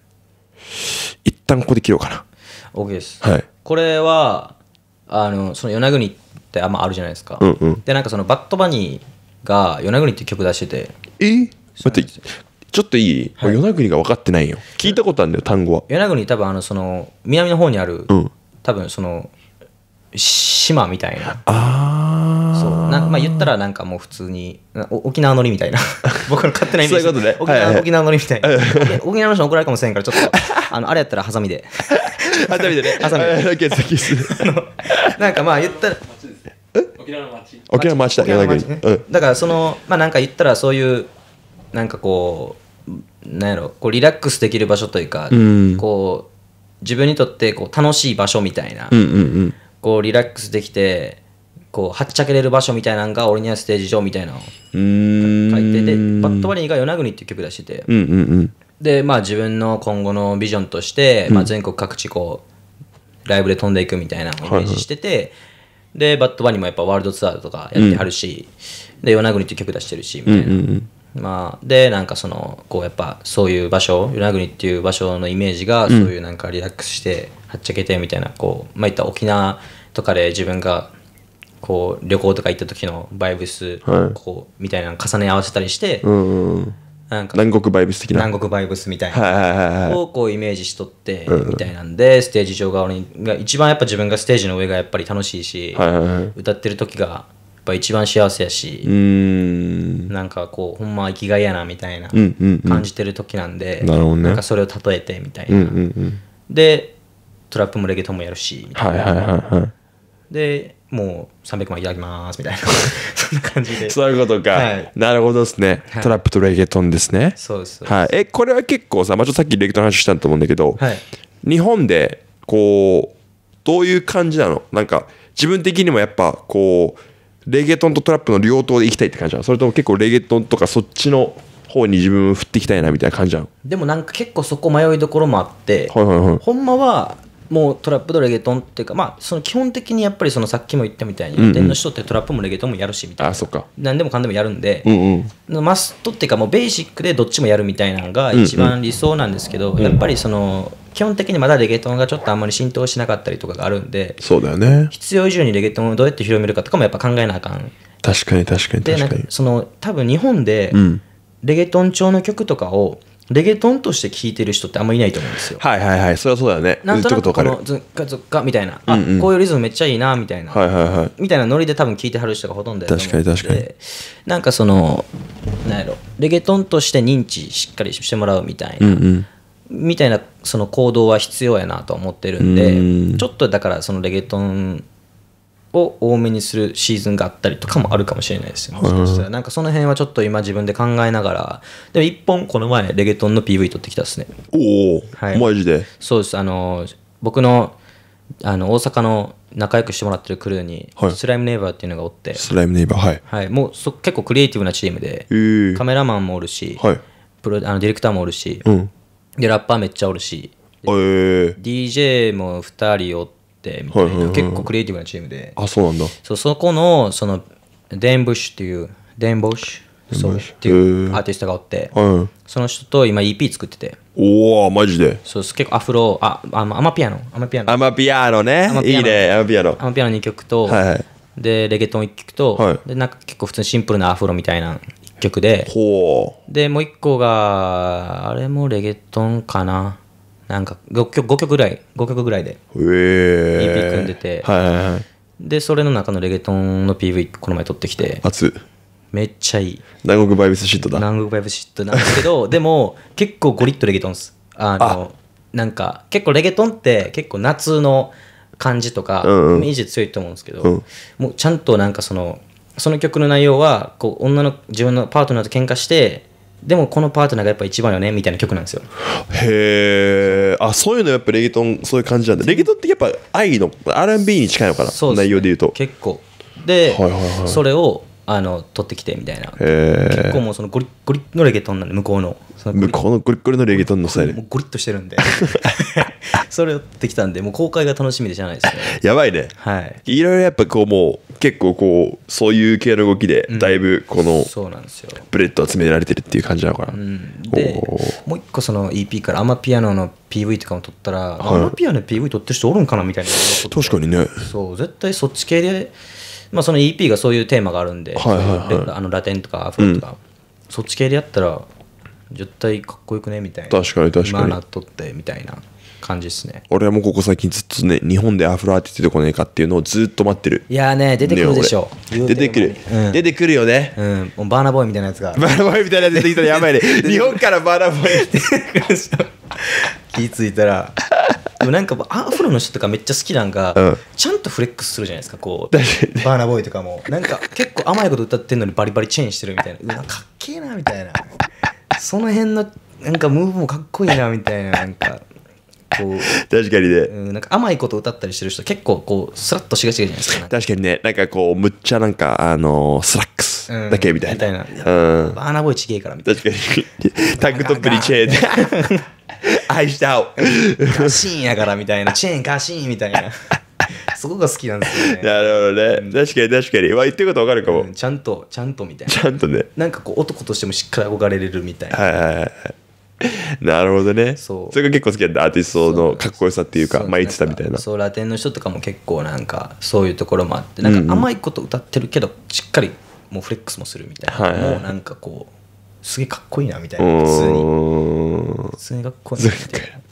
B: 一旦ここで切ろうかな。
A: OK です。はい。これは、あの、その夜那国ってあんまあるじゃないですか。うんうん、で、なんかそのバッドバニーが夜那国って曲出してて。え待
B: ってちょっといい、はい、与那国が分かってないよ聞いたことあるんだよ単語は
A: 与那国多分あのその南の方にある、うん、多分その島みたいなああそうなまあ言ったらなんかもう普通に沖縄のりみたいな [LAUGHS] 僕の勝手なイメージそういうことで、沖縄はいはい、沖縄のりみたいな沖縄の人怒られるかもしれんからちょっと [LAUGHS] あのあれやったらハサミで
B: [LAUGHS] ハサミでねハサミで
A: なんかまあ言ったら沖縄の町沖縄
B: の町だ、ね、
A: だからそのまあなんか言ったらそういうなんかこうなんやろこうリラックスできる場所というか、うん、こう自分にとってこう楽しい場所みたいな、うんうんうん、こうリラックスできてこうはっちゃけれる場所みたいなのが俺にはステージ上みたいなのを書いてて「バッドバニーが「与那国」っていう曲出してて、うんうんうん、でまあ自分の今後のビジョンとして、うん、まあ、全国各地こうライブで飛んでいくみたいなイメージしてて、はいはい、でバッドバニーもやっぱワールドツアーとかやってはるし、うん、で「与那国」っていう曲出してるしみたいな。うんうんうんまあ、でなんかそのこうやっぱそういう場所与那国っていう場所のイメージが、そういうなんかリラックスしてはっちゃけてみたいなこうまあいった沖縄とかで自分がこう旅行とか行った時のバイブス、はい、こうみたいなの重ね合わせたりして、
B: うんなんか南国バイ
A: ブス的な南国バイブスみた
B: いな、を
A: こうイメージしとって、みたいなんでステージ上側にが一番やっぱ自分がステージの上がやっぱり楽しいし、はいはいはい、歌ってる時がぱ一番幸せやしうんなんかこうほんま生きがいやなみたいな感じてる時なんで、なるほどね、なんかそれを例えてみたいな、でトラップもレゲトもやるしみたいな、はいはいはいはい、でもう300万いただきますみたいな [LAUGHS] そんな感じでそういうことか、はい、
B: なるほどですね、トラップとレゲトンですねそうですはい、えこれは結構さ、まあ、ちょっとさっきレゲトンの話したと思うんだけど、はい、日本でこうどういう感じなのなんか自分的にもやっぱこうレゲトンとトラップの両党で行きたいって感じなのそれとも結構レゲトンとかそっちの方に自分振っていきたいなみたいな感じなの
A: でもなんか結構そこ迷いどころもあって、はいはいはい、ほんまはもうトラップとレゲトンっていうか、まあ、その基本的にやっぱりそのさっきも言ったみたいに、うんうん、の人ってトラップもレゲトンもやるしみたいな、あそっか何でもかんでもやるんで、うんうん、マストっていうか、もうベーシックでどっちもやるみたいなのが一番理想なんですけど、うんうん、やっぱりその、基本的にまだレゲトンがちょっとあんまり浸透しなかったりとかがあるんで、そうだよね必要以上にレゲトンをどうやって広めるかとかもやっぱ考えなあかん。
B: 確かに確かに確
A: かに。で、その多分日本で、レゲトン調の曲とかを、レゲトンとして聴いてる人ってあんまりいないと思うんですよ。はいはいはい、それはそうだよね。なんとなくこのズッカズッカみたいな、あ、うんうん、こういうリズムめっちゃいいなみたいな、はいはいはい、みたいなノリで多分聴いてはる人がほとんどやと思確かに確かに。なんかその、なんやろ、レゲトンとして認知しっかりしてもらうみたいな、うんうん、みたいなその行動は必要やなと思ってるんで、んちょっとだからそのレゲトンを多めにするシーズンがあったりとかもあるかもしれないですよ、ね、うん、なんかその辺はちょっと今自分で考えながらでも1本この前レゲトンの PV 撮ってきたですねおお、はい、マジでそうですあの僕のあの大阪の仲良くしてもらってるクルーに、スライムネイバーっていうのがおって、ス
B: ライムネイバーはい、
A: はい、もうそ結構クリエイティブなチームで、えー、カメラマンもおるし、はい、プロあのディレクターもおるし、うん、でラッパーめっちゃおるし、えー、DJ も2人おってってみたいな、はいはいはい結構クリエイティブなチームであそうなんだそうそこのそのデンブッシュっていうデンボッシュそうっていうアーティストがおって、はい、その人と今 EP 作ってておおマジでそう結構アフロああアマピアノアマピアノアマピアノねいいねアマピアノアマピアノ2曲と、はいはい、でレゲトン1曲と、はい、でなんか結構普通にシンプルなアフロみたいな曲ででもう1個があれもレゲトンかななんか 5, 曲5曲ぐらい五曲ぐらいで EP 組んでて、はいはいはい、でそれの中のレゲトンの PV この前撮ってきて熱めっちゃいい南国バイブスシットだ南国バイブスシットなんですけど [LAUGHS] でも結構ゴリッとレゲトンすあのなんか結構レゲトンって結構夏の感じとか、うんうん、イメージ強いと思うんですけど、うん、もうちゃんとなんかそのその曲の内容はこう女の自分のパートナーと喧嘩してでもこのパートナーがやっぱ一番よねみたいな曲なんですよへえあそういうのやっぱレギトンそういう感じなんだレギトンってやっぱ愛の R&B
B: に近いのかな内容で言うと結構
A: で、はいはいはい、それをあの取ってきてみたいな結構もうそのゴリゴリのレゲトンなんで向こうの向こうのゴリゴリのレゲトンのスタイルもうゴリッとしてるんで [LAUGHS] それをってきたんでもう公開が楽しみでしゃないですねやばい
B: ねはいいろいろやっぱこうもう結構こうそういう系の動きでだいぶこの、うん、そうなんですよブレッド集められてるっていう感じなのかな、うん、で
A: もう一個その EP からアマピアノの PV とかも撮ったら、はい、アマピアノ PV 撮ってる人おるんかなみたいな確かにねそう絶対そっち系でまあ、その EP がそういうテーマがあるんで、はいはいはい、あのラテンとかアフロとか、うん、そっち系でやったら絶対かっこよくねみたいな確かに確かになっとってみたいな感じですね
B: 俺はもうここ最近ずっとね日本でアフロアーティ出てこねえかっていうのをずっと待ってるいやね出てくるでしょ、
A: ね、出てくる、うん、出てくるよね、うん、もうバーナボーイみたいなやつがバーナボーイみたいなやつ出てきたらやばいね [LAUGHS] 日本からバーナボーイ [LAUGHS] 気付いたらでもなんかアフロの人とかめっちゃ好きなんか、うん、ちゃんとフレックスするじゃないですかこうバーナーボーイとかもなんか結構甘いこと歌ってんのにバリバリチェーンしてるみたいなうわかっけえなみたいなその辺のなんかムーブもかっこいいなみたいななんかこう確かにね、うん、なんか甘いこと歌ったりしてる人結構こ
B: うスラッとしがちじゃないですか、確かにねなんかこうむっちゃなんかあのー、スラックだけみたいな。うん、
A: バーナボイちげえからみたいな。確かに。タンクトップにチェーンで。愛したお。ガシーンやからみたいな。チェーンガシーンみたいな。そこが好きなん
B: ですよなるほどね。確かに確かに。まあ、言ってることわかるかも、ちゃんと、ちゃんとみたいな。ちゃんとね。なんかこう、男としてもしっかり憧れれるみたいな。はいはいはい。なるほどねそそれが結構好きなったアーティストのかっこよさっていうかまあ言ってたみたいなそ
A: うラテンの人とかも結構なんかそういうところもあってなんか甘いこと歌ってるけどしっかりもうフレックスもするみたいな、はい、もうなんかこうすげえかっこいいなみたいな普通に普通にかっこいいな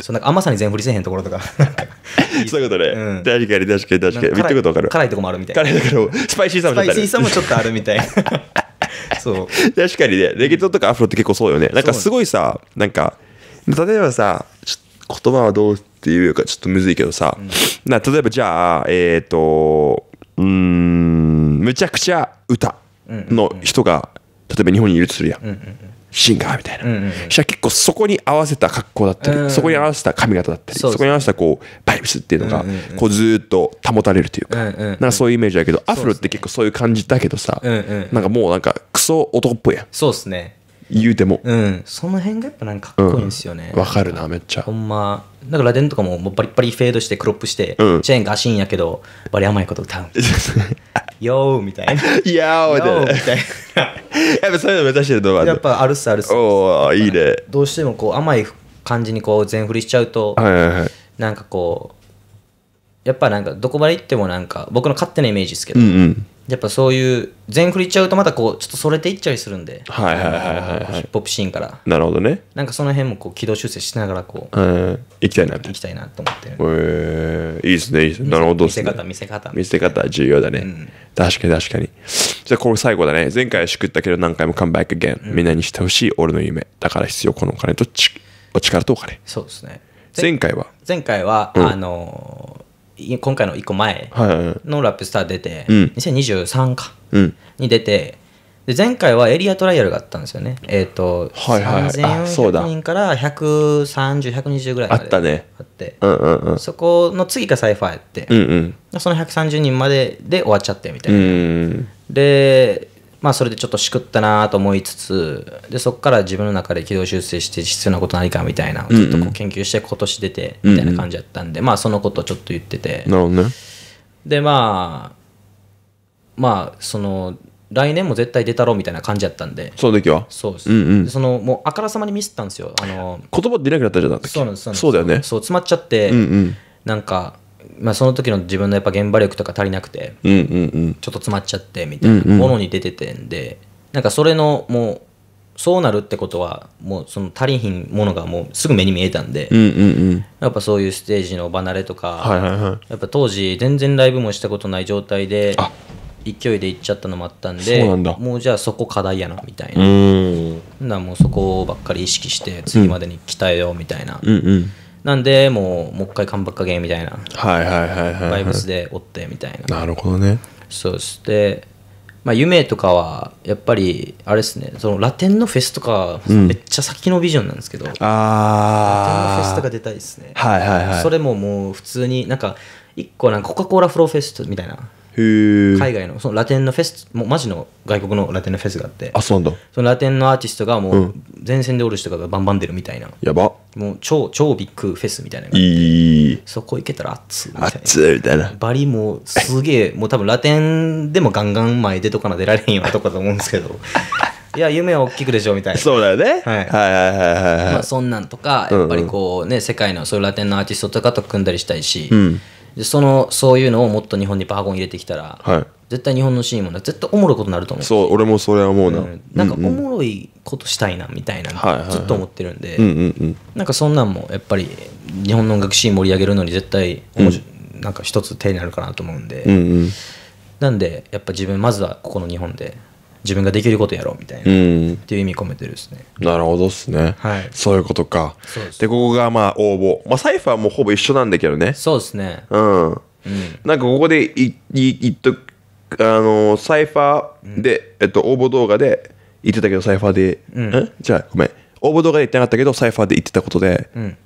A: そうなんか甘さに全振りせへんところとか
B: [LAUGHS] そういうことね、うん、確かに確かに確かに見たこと分かる辛いとこもあるみたいな辛いところスパイシーさもちょっとあるスパイシーさもちょっとあるみたい [LAUGHS] そう確かにねレゲトとかアフロって結構そうよねなんかすごいさなんか例えばさ言葉はどうっていうかちょっとむずいけどさ、うん、な例えばじゃあえっ、ー、とうんむちゃくちゃ歌の人が例えば日本にいるとするやん、シンガーみたいな、うんうん、したら結構そこに合わせた格好だったり、うんうん、そこに合わせた髪型だったり、そこに合わせたこうバイブスっていうのがこうずっと保たれるというか、なんかそういうイメージだけど、アフロって結構そういう感じだけどさ、なんかもうなんかクソ
A: 男っぽいやんそうっすね言うてもうんその辺がやっぱなんかかっこいいんですよねわ、かるなめっちゃほんまだからラテンとかももうバリバリフェードしてクロップして、うんチェーンがシンやけどバリ甘いこと歌う [LAUGHS] よーみたいないやーみたいみなたいやっぱそういうの目指してるとうやっぱあるっすあるっすおおいいねどうしてもこう甘い感じにこう全振りしちゃうと、はいはいはいなんかこうやっぱなんかどこまで行ってもなんか僕の勝手なイメージですけど、うんうんやっぱそういう全振りちゃうとまたこうちょっとそれていっちゃいするんではいはいはいはい、はヒップホップシーンからなるほどね。なんかその辺もこう軌道修正しながらこ
B: ううん。行きたいなみたいきたいなと思ってるえー、いいですね、いいですね。なるほど見ですせ方見せ方見せ方重要だね、うん、確かに確かにじゃあこれ最後だね前回はしくったけど何回もカムバックゲン、みんなにしてほしい俺の夢だから必要このお金とちお力とお金
A: そうですね前前回は前回は、あの今回の1個前のラップスター出て、2023か、に出てで前回はエリアトライアルがあったんですよねえっ、ー、と、はいはい、3400人から130120ぐらいまであったねあって、うんうんうん、そこの次がサイファーやって、うんうん、その130人までで終わっちゃってみたいなでまあそれでちょっとしくったなと思いつつでそこから自分の中で軌道修正して必要なこと何かみたいなちょっとこう研究して今年出てみたいな感じだったんで、うんうん、まあそのことをちょっと言っててなるねでまあまあその来年も絶対出たろうみたいな感じやったんでその時はそうです、うんうん、そのもうあからさまにミスったんですよあの言葉出なくなったじゃなかったそうなんですそうだよねそう詰まっちゃって、うんうん、なんかまあ、その時の自分のやっぱ現場力とか足りなくて、うんうんうん、ちょっと詰まっちゃってみたいなものに出ててんで、うんうん、なんかそれのもうそうなるってことはもうその足りひんものがもうすぐ目に見えたんで、うんうんうん、やっぱそういうステージの離れとか、はいはいはい、やっぱ当時全然ライブもしたことない状態で勢いで行っちゃったのもあったんでもうじゃあそこ課題やなみたいなうんもうそこばっかり意識して次までに鍛えようみたいな。うんうんなんでもうもう一回カンバッカゲみたいなはいはいはいはい、バイブスでおってみたいななるほどねそしてまあ、夢とかはやっぱりあれですねそのラテンのフェスとかめっちゃ先のビジョンなんですけど、うん、ラテン
B: の
A: フェスとか出たいですねはいはいはいそれももう普通になんか一個なんかコカ・コーラフローフェストみたいな
B: 海外
A: のそのラテンのフェスもうマジの外国のラテンのフェスがあってあそうなんだそのラテンのアーティストがもう前線でおる人がバンバン出るみたいなやばもう超超ビッグフェスみたいな
B: いい
A: そこ行けたら熱いみたいな
B: 熱いみたいな
A: バリもすげえもう多分ラテンでもガンガン前出とかな出られへんようなとこだと思うんですけど [LAUGHS] いや夢は大きくでしょみたいなそうだよね、はい、はいはいはいはいはい、まあ、そんなんとかやっぱりこうね、うんうん、世界のそういうラテンのアーティストとかと組んだりしたいし、うんでそのそういうのをもっと日本にバーゴン入れてきたら、はい、絶対日本のシーンも絶対おもろいことになると思うそ
B: う俺もそれは思うな、うん、
A: なんかおもろいことしたいなみたいな、ずっと思ってるんで、なんかそんなんもやっぱり日本の音楽シーン盛り上げるのに絶対面白、うん、なんか一つ手になるかなと思うんで、うんうん、なんでやっぱ自分まずはここの日本で自分ができることやろうみたいな、うん、っていう意味込めてるですね
B: なるほどっすね、はい、そういうことかでここがまあ応募まあサイファーもほぼ一緒なんだけどねそうですねうん、うん、なんかここでいい言っとあのー、サイファーで、えっと、応募動画で言ってたけどサイファーで、うん、んじゃあごめん応募動画で言ってなかったけどサイファーで言ってたことで、うん、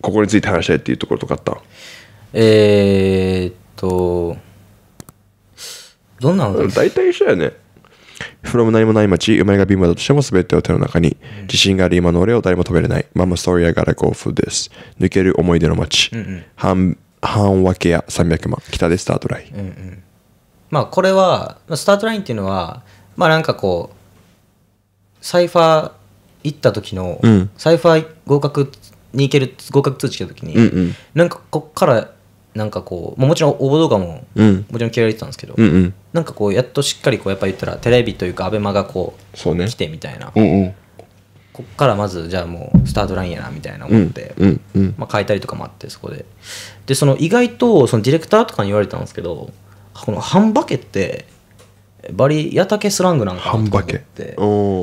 B: ここについて話したいっていうところとかあったえー、っと
A: どんなの大体一緒やね
B: from 何もない街、生まれが貧乏だとしても全てを手の中に。自信がある今の俺を誰も止めれない。ママストーリー I gotta go for this。抜ける思い出の街。うんうん半半分け屋300万。北でスタートライン。
A: うんうんまあこれはまあスタートラインっていうのはまあなんかこうサイファー行った時の、うんサイファー合格に行ける合格通知来た時に、うんうんなんかこっからなんかこうもちろん応募動画も、もちろん嫌られてたんですけど、うんうん、なんかこうやっとしっかりこうやっぱ言ったらテレビというかアベマがこうそう、ね、来てみたいな、うんうん、こっからまずじゃあもうスタートラインやなみたいな思って、うんうん、まあ、変えたりとかもあってそこででその意外とそのディレクターとかに言われたんですけどこの半バケってバリヤタケスラングなんか半バケって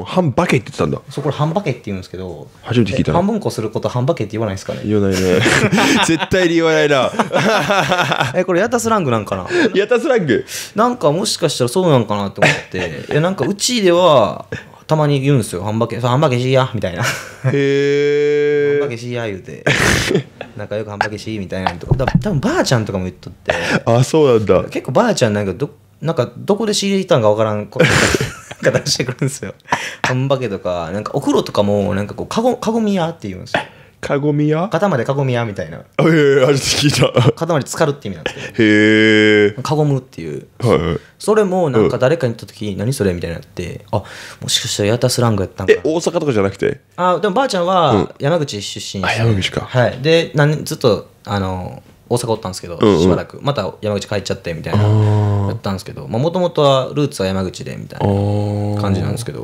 A: 半バケって言ってたんだそこハ半バケって言うんですけど初めて聞いた半分こすること半バケって言わないですかね言わないね [LAUGHS] 絶対に言わないな [LAUGHS] えこれヤタスラングなんかなヤタスラングなんかもしかしたらそうなんかなと思っていやなんかうちではたまに言うんですよ半バケ半バケしいやみたいなへえ半バケしいや言うて仲よく半バケしいみたいなとか多分ばあちゃんとかも言っとってあそうなんだ結構ばあちゃんなんかどっなんかどこで仕入れたんかわからんこと [LAUGHS] か出してくるんですよ。ハンバケとか、なんかお風呂とかも、なんかこう、かご、かごみ屋って言うんですよ。かごみ屋肩までかごみ屋みたいな。ええー、初聞いた。肩までつかるって意味なんですへえ。かごむっていう。はい、はい、それも、なんか誰かに言った時、うん、何それみたいになって、あ、もしかしたらヤタスラングやったんか。え、大阪とかじゃなくてあ、でもばあちゃんは山口出身、うん、あ、山口か。はい。で、なんずっと、あの、大阪おったんですけど、うんうん、しばらくまた山口帰っちゃってみたいなやったんですけどもともとはルーツは山口でみ
B: たいな感じなんですけど。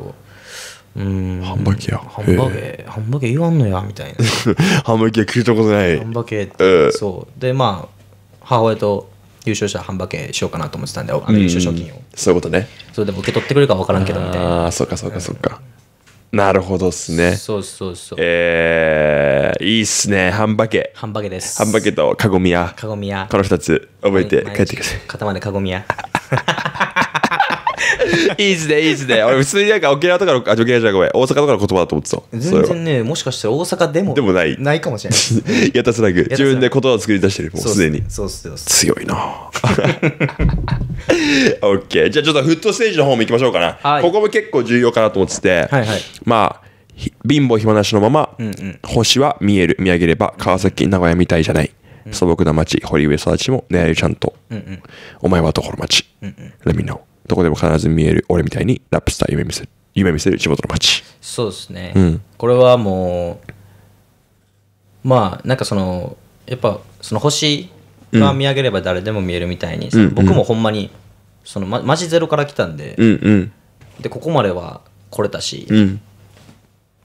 B: うんハンバーグや。ハンバ
A: ーグ、ハンバーグ言わんのやみたいな [LAUGHS] ハンバーグ屋聞いたことないハンバーグ屋って、えー、そうでまあ母親と優勝者ハンバーグしようかなと思ってたんであの優勝賞金を、うそういうことねそれでも受け取ってくれるか分からんけどみたい
B: なああそっかそっかそっか、うんなるほどっすね。
A: そうそうそう。えー、いいっ
B: すね。ハンバケ。ハンバケです。ハンバケとカゴミヤ。カゴミヤ。この二つ覚えて帰ってください。頭でカゴ
A: ミヤ。いいですね、いいで。俺、普通になんか
B: 沖縄とかの、あ、沖縄じゃごめん。大阪とかの言葉だと思ってた。全
A: 然ね、もしかしたら大阪でも。でもない。ないかもしれ
B: ない。[LAUGHS] やたすらく。自分で言葉を作り出してる。もうすでに。そうすよ。強いな。オッケー。じゃあちょっとフットステージの方も行きましょうかな。はい、ここも結構重要かなと思ってて。はいはい。まあ、貧乏暇なしのまま、うんうん、星は見える見上げれば川崎名古屋みたいじゃない、うん、素朴な町堀上育ちもねえちゃんと、うんうん、お前は所町、うんうん、Let me know どこでも必ず見える俺みたいにラップスター夢見せる夢見せる地元の街
A: そうですね、うん、これはもうまあなんかそのやっぱその星が見上げれば誰でも見えるみたいに、うん、僕もほんまにその、ま、マジゼロから来たんで、うんうん、でここまでは来れたし、うん、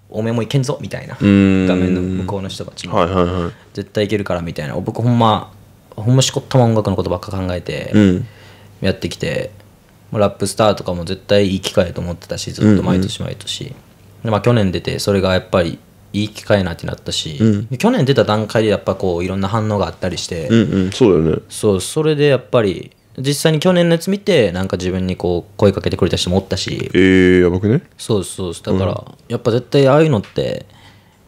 A: おめもいけんぞみたいな画面の向こうの人たちも、はいはいはい、絶対いけるからみたいな僕ほんまほんましこったま音楽のことばっか考えてやってきて、うんラップスターとかも絶対いい機会と思ってたしずっと毎年毎年、うん、まあ、去年出てそれがやっぱりいい機会なってなったし、うん、去年出た段階でやっぱこういろんな反応があったりして、うんうん、そうだよねそうそれでやっぱり実際に去年のやつ見てなんか自分にこう声かけてくれた人もおったし
B: えー、やばくね
A: そうそうだから、うん、やっぱ絶対ああいうのって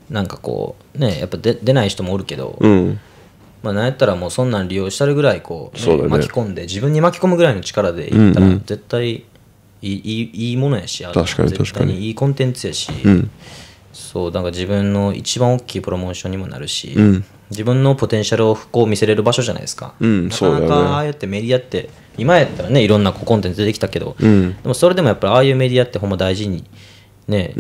A: なんかこうねやっぱ出ない人もおるけど、うん、まあ、なんやったらもうそんなん利用したるぐらいこう、ねうね、巻き込んで自分に巻き込むぐらいの力でいったら絶対いいうんうん、いいいいものやし確かに確かにいいコンテンツやし、うん、そうなんか自分の一番大きいプロモーションにもなるし、うん、自分のポテンシャルをこう見せれる場所じゃないですか、うん、なかなかああやってメディアって今やったらねいろんなコンテンツ出てきたけど、うん、でもそれでもやっぱりああいうメディアってほんま大事にね、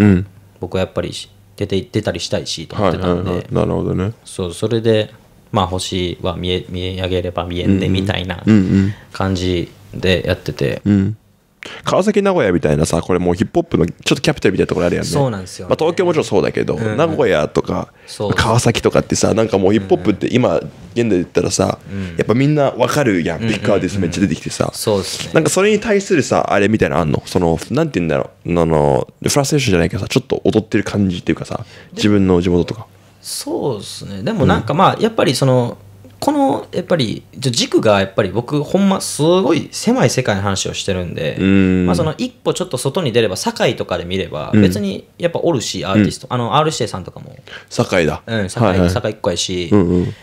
A: 僕はやっぱり出て出たりしたいしと思ってたんで、はいはいはい、なるほどねそうそれでまあ、星は見え見上げれば見えんでみたいな感じでやってて、
B: うんうん、川崎名古屋みたいなさこれもうヒップホップのちょっとキャプテンみたいなところあるやんねそうなんですよ、ね、まあ、東京もちろんそうだけど、うん、名古屋とか川崎とかってさなんかもうヒップホップって今現代で言ったらさ、やっぱみんなわかるやん、ビッグアーティストめっちゃ出てきてさ、そうですね、なんかそれに対するさあれみたいなのあんのそのなんて言うんだろうあのフラステーションじゃないけどさちょっと踊ってる感じっていうかさ自分の地元とか。
A: そうですねでもなんかまあ、やっぱりそのこのやっぱり軸がやっぱり僕ほんますごい狭い世界の話をしてるんで、んまあ、その一歩ちょっと外に出れば堺とかで見れば別にやっぱおるし、アーティスト、うん、R c a さんとかも堺だ、うん、堺、はいはい、堺一個やし、うんうん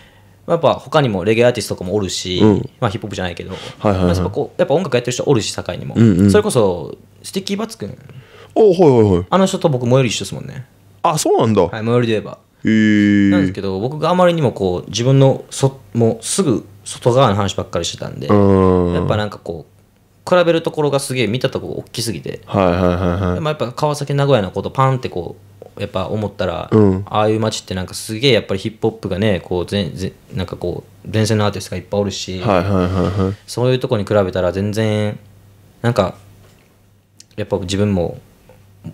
A: やっぱ他にもレゲエアーティストとかもおるし、うん、まあヒップホップじゃないけど、はいはいはい、やっぱこうやっぱ音楽やってる人おるし堺にも、うんうん、それこそスティッキーバツくんおはいはいはいあの人と僕最寄り一緒ですもんねあそうなんだ、はい、最寄りで言えばなんですけど僕があまりにもこう自分のそもうすぐ外側の話ばっかりしてたんで
B: やっぱなん
A: かこう比べるところがすげえ見たとこ大きすぎて、
B: はいはいはいはい、でも
A: やっぱ川崎名古屋のことパンってこうやっぱ思ったら、うん、ああいう街ってなんかすげえやっぱりヒップホップがねこう全然なんかこう伝線のアーティストがいっぱいおるし、はいはいはいはい、そういうとこに比べたら全然なんかやっぱ自分も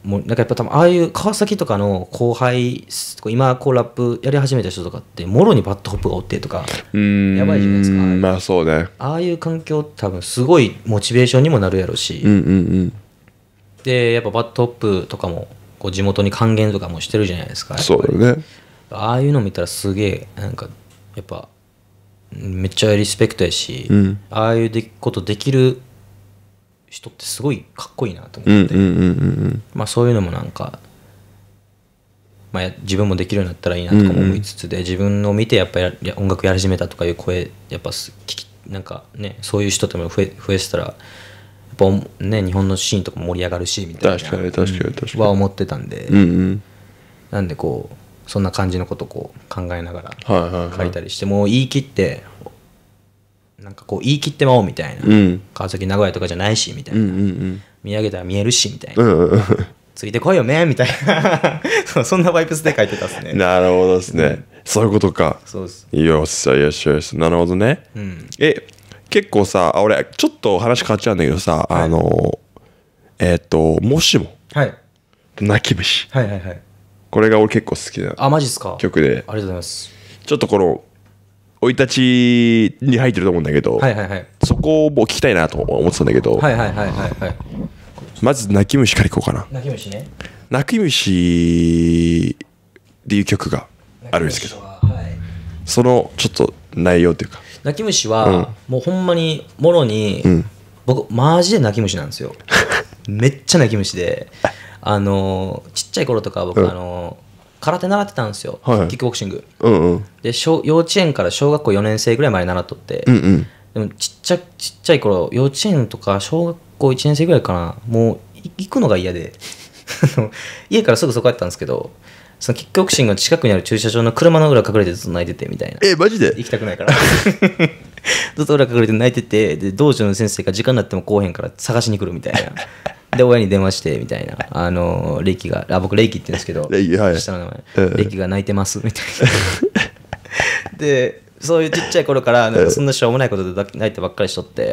A: もなんかやっぱ多分ああいう川崎とかの後輩今こうラップやり始めた人とかってもろにバッドホップがおってとかやばいじゃないですかまあそうねああいう環境多分すごいモチベーションにもなるやろし、うんうんうん、でやっぱバッドホップとかもこう地元に還元とかもしてるじゃないですかそうだねああいうの見たらすげえなんかやっぱめっちゃリスペクトやし、うん、ああいうことできる人ってすごいかっこいいなと思ってまあそういうのもなんか、まあ、自分もできるようになったらいいなとかも思いつつで、自分を見てやっぱや音楽やり始めたとかいう声やっぱ聞きなんかねそういう人とも増え増えてたらやっぱね日本のシーンとかも盛り上がるしみたいな確かには思ってたんで、うんうん、なんでこうそんな感じのことをこう考えながら書いたりして、もう言い切ってなんかこう言い切ってまおうみたいな、うん、川崎名古屋とかじゃないしみたいな、うんうんうん、見上げたら見えるしみたいな、うんうんついてこいよねみたいな [LAUGHS] そんなバイプスで書いてたっすね
B: なるほどですね、うん、そういうことかそうですよっしゃよっしゃよっしゃなるほどね、うん、え結構さ俺ちょっと話変わっちゃうんだけどさ、はい、あのえっ、ー、ともしもはい泣き虫はいはいはいこれが俺結構好きなあマジっすか曲でありが
A: とうございます
B: ちょっとこの生い立ちに入ってると思うんだけど、はいはいはい、そこを聞きたいなと思ってたんだけど、はいはい
A: はいはい
B: まず泣き虫からいこうかな泣き虫ね泣き虫っていう曲があるんですけど、はい、そのちょっと内容というか
A: 泣き虫は、もうほんまにもろに、うん、僕マジで泣き虫なんですよ [LAUGHS] めっちゃ泣き虫であのちっちゃい頃とか僕、うん、あの空手習ってたんですよ、はい、キックボクシング、うんうん、で小幼稚園から小学校4年生ぐらいまで習っとって、うんうん、でもちっちゃちっちゃい頃幼稚園とか小学校1年生ぐらいかなもう行くのが嫌で [LAUGHS] 家からすぐそこやったんですけどそのキックボクシングの近くにある駐車場の車の裏隠れてずっと泣いててみたいなえマジで行きたくないから [LAUGHS] ずっと裏隠れて泣いててで道場の先生が時間になってもこうへんから探しに来るみたいなで、親に電話して、みたいな。あの、レイキが、あ、僕、レイキって言うんですけど、レイキ、はい。下の名前。レイキが泣いてます、みたいな。[LAUGHS] で、そういうちっちゃい頃から、なんかそんなしょうもないことで泣いてばっかりしとって、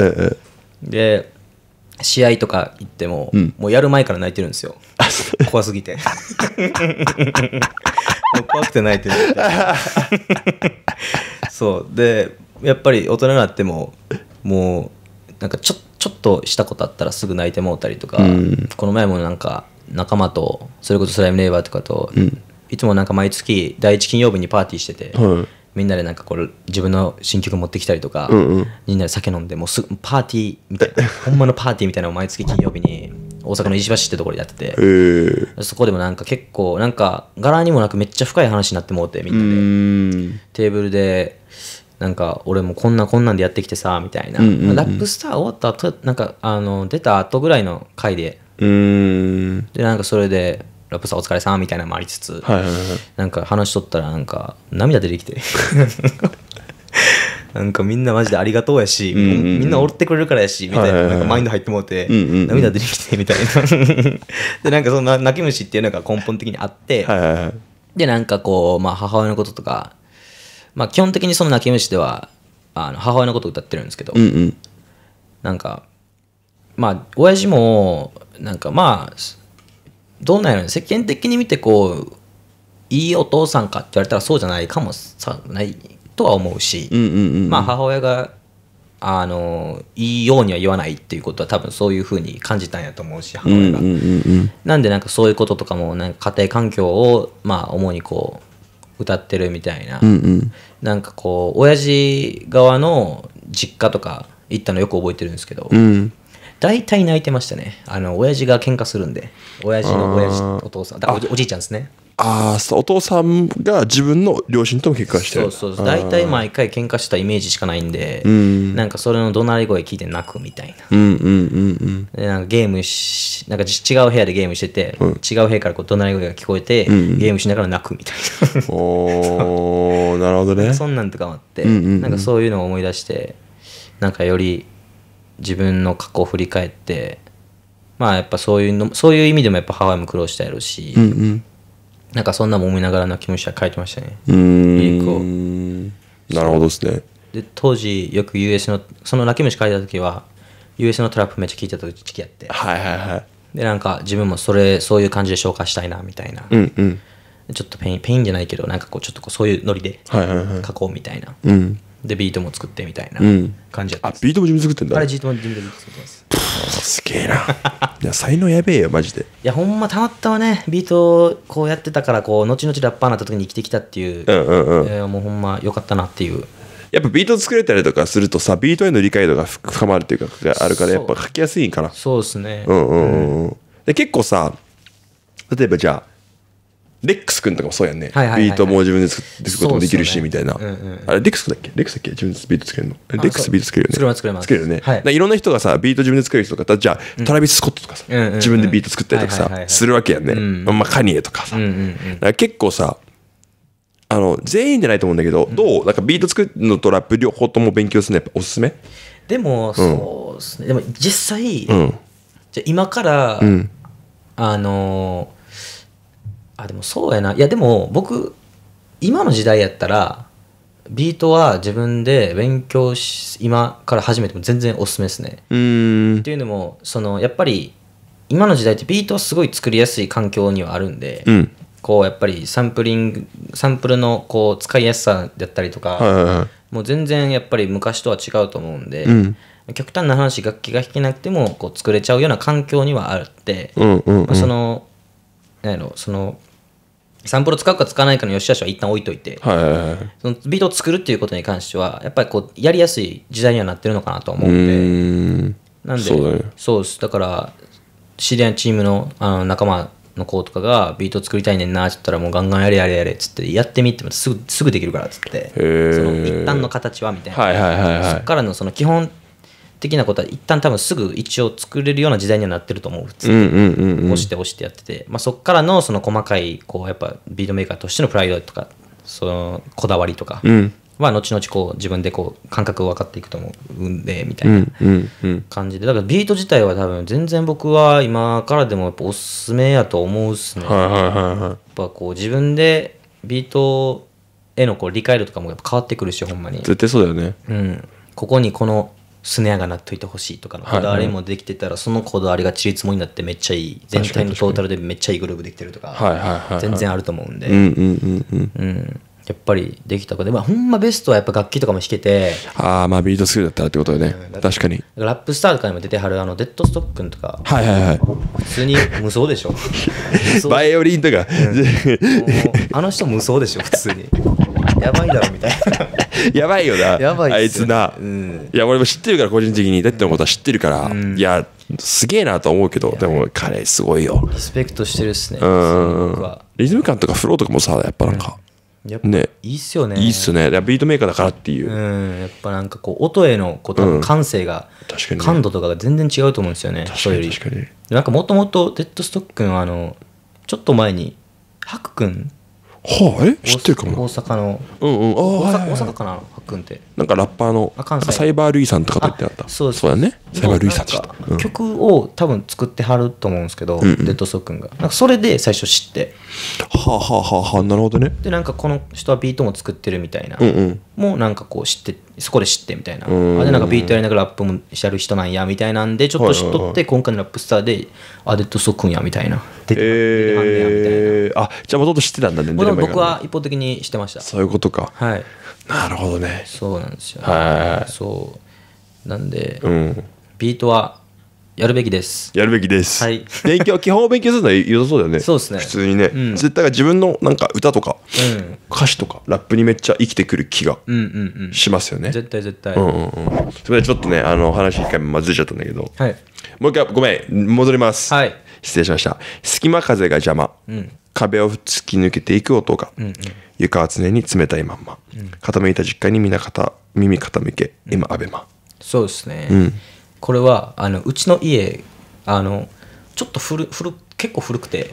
A: で、試合とか行っても、うん、もうやる前から泣いてるんですよ。怖すぎて。[LAUGHS] もう怖くて泣いてるみた [LAUGHS] そう。で、やっぱり大人になっても、もう、なんかちょっと、ちょっとしたことあったらすぐ泣いてもうたりとか、うん、この前もなんか仲間とそれこそスライムネイバーとかと、うん、いつもなんか毎月第1金曜日にパーティーしてて、はい、みんなでなんかこう自分の新曲持ってきたりとか、うんうん、みんなで酒飲んでもうすパーティーみたいな [LAUGHS] ほんまのパーティーみたいなのを毎月金曜日に大阪の石橋ってところでやってて、えー、そこでもなんか結構なんか柄にもなくめっちゃ深い話になってもうてみんなでテーブルでなんか俺もこんなこんなんでやってきてさみたいな、うんうんうん、ラップスター終わった後なんかあの出た後ぐらいの回ででなんかそれでラップスターお疲れさんみたいなのもありつつ、はいはいはい、なんか話しとったらなんか涙出てきて [LAUGHS] なんかみんなマジでありがとうやし、うんうんうん、みんなおってくれるからやしみたいなはいはいはい、なんかマインド入ってもうて、うんうんうん、涙出てきてみたいな [LAUGHS] でなんかその泣き虫っていうのが根本的にあって、はいはいはい、でなんかこう、まあ、母親のこととかまあ、基本的にその泣き虫ではあの母親のことを歌ってるんですけど、うんうん、なんかまあ親父もなんかまあどんなやろ世間的に見てこういいお父さんかって言われたらそうじゃないかもさないとは思うし、うんうんうん、まあ母親があのいいようには言わないっていうことは多分そういうふうに感じたんやと思うし母親が、うんうんうんうん、なんでなんかそういうこととかもなんか家庭環境をまあ主にこう歌ってるみたいな、うんうん、なんかこう親父側の実家とか行ったのよく覚えてるんですけど、うん、大体泣いてましたねあの親父が喧嘩するんで親父の親父お父さんおじいちゃんですね
B: ああお父さんが自分の両親とも喧嘩してそうそう大体
A: 毎回喧嘩したイメージしかないんで、うん、なんかそれの怒鳴り声聞いて泣くみたいな,、うんうんうんなんかゲームしなんか違う部屋でゲームしてて、うん、違う部屋からこう怒鳴り声が聞こえて、うんゲームしながら泣くみたいなお [LAUGHS] なるほどねそんなんとかもあって、うんうんうん、なんかそういうのを思い出してなんかより自分の過去を振り返ってまあやっぱそういうのそういう意味でもやっぱハワイも苦労してやるし、うんうんなんかそんなもみながら泣き虫は書いてましたねリーなるほどですねで当時よく US のその泣き虫書いた時は US のトラップめっちゃ聞いてた時期やってはいはいはいでなんか自分もそれそういう感じで消化したいなみたいな、うんうん、ちょっとペインペインじゃないけどなんかこうちょっとこうそういうノリで書こうみたいな、はいはいはいうんでビートも作ってみたいな感じやったんあビートも自分で作ってんだあれートも自分で作ってますすげえないや才能やべえよマジでいやほんまたまったわねビートこうやってたからこう後々ラッパーになった時に生きてきたっていう、うんうんうんえーもうほんま良かっ
B: たなっていうやっぱビート作れたりとかするとさビートへの理解度が深まるっていうかあるからやっぱ書きやすいんかな
A: そうですね、うんうんう
B: んうんで結構さ例えばじゃあレックス君とかもそうやんね、ビートも自分で作ってこともできるし、みたいな、あれレックスだっけレックスだっけ自分でビート作れるのレックスビート作れるよね作れます作れまするね、いろんな人がさビート自分で作る人とかじゃあトラビス・スコットとかさ、自分でビート作ったりとかさ、するわけやんね、んまあカニエとかさ、結構さあの全員じゃないと思うんだけど、どうなんかビート作るのとラップ両方とも勉強するのやっぱおすすめ
A: でもそうですねでも実際、じゃあ今から、あのあでもそうやないやでも僕今の時代やったらビートは自分で勉強し今から始めても全然おすすめですね。うんっていうのもそのやっぱり今の時代ってビートはすごい作りやすい環境にはあるんで、うん、こうやっぱりサンプリングサンプルのこう使いやすさだったりとか、はいはいはい、もう全然やっぱり昔とは違うと思うんで、うん、極端な話楽器が弾けなくてもこう作れちゃうような環境にはあって、うんうんうんまその何やろそのサンプル使うか使わないかの良し悪しは一旦置いといて、
B: その
A: ビートを作るっていうことに関してはやっぱりこうやりやすい時代にはなってるのかなと思うんでなんでそうだ、ね,、そうですだから知り合いチームのあの仲間の子とかがビート作りたいねんなって言ったらもうガンガンやれやれやれっつってやってみてもすぐすぐできるからっつって
B: その一旦の
A: 形はみたいな、はいはいはいはい、そっからのその基本的なことは一旦多分すぐ一応作れるような時代にはなってると思う普通に押して押してやってて、まあ、そこからのその細かいこうやっぱビートメーカーとしてのプライドとかそのこだわりとかは後々こう自分でこう感覚を分かっていくと思うんでみたいな感じでだからビート自体は多分全然僕は今からでもやっぱおすすめやと思うっすね。やっぱこう自分でビートへのこう理解度とかもやっぱ変わってくるしほんまに絶対そ
B: うだよね、うん、
A: ここにこのスネアが鳴っといてほしいとかのこだわりもできてたら、そのこだわりがちりつもになってめっちゃいい全体のトータルでめっちゃいいグループできてるとか全然あると思うんでやっぱりできた子で、まあ、ほんまベストはやっぱ楽器とかも弾けて
B: ああまあビートスールだったらってことよね、確かに
A: ラップスターとかにも出てはるあのデッドストックンとか
B: はいはいはい普
A: 通に無双でしょ [LAUGHS] バイオリンとか、あの人無双でしょ普通にやばいだろみたいな
B: [LAUGHS] やばいよなやばいあいつな、うん、いや俺も知ってるから個人的にだってのことは知ってるから、うん、いやすげえなと思うけどでも彼すごいよリ
A: スペクトしてるっすねうん
B: リズム感とかフローとかもさやっぱなんか、
A: やっぱね、いいっすよねいいっ
B: すねビートメーカーだからっていう
A: うんやっぱなんかこう音へのこう感性が、うん、感度とかが全然違うと思うんですよね確かに確かになんかもともとデッドストックのあのちょっと前にハク君はえ知ってるかも大阪の、うんうん、あ大阪大阪かなはっくんって
B: なんかラッパーのあサイバールイさんとかと言ってあったそうそうだね
A: サイバールイさんでした曲を多分作ってはると思うんですけど、デッドソー君がなんかそれで最初知ってはあはあはあはあなるほどねでなんかこの人はビートも作ってるみたいな、もうなんかこう知ってそこで知ってみたいな、あでなんかビートやりながらラップもしてる人なんやみたいなんでちょっと知っとって、今回のラップスターであデッドソクンやみたいなデ
B: デハあじゃあもともと知ってたんだねもと僕は
A: 一方的に知ってましたそ
B: ういうことかは
A: いなるほどねそうなんですよ、ね、はいそうなんで、うん、ビートはやるべきですやるべきです、はい勉強基本を勉強するのは良さそうだ
B: よねそうっすね普通にね、うん絶対自分のなんか歌とか、うん歌詞とかラップにめっちゃ生きてくる気がうんうんうんしますよね、絶対絶対、うんうんうん、それでちょっとねあの話一回まずいちゃったんだけど、はいもう一回ごめん戻ります、はい失礼しました隙間風が邪魔、壁を突き抜けていく音が、床は常に冷たいまんま、傾いた実家に皆肩耳傾け今アベマ
A: そうですね、これはあのうちの家あのちょっと古古結構古くて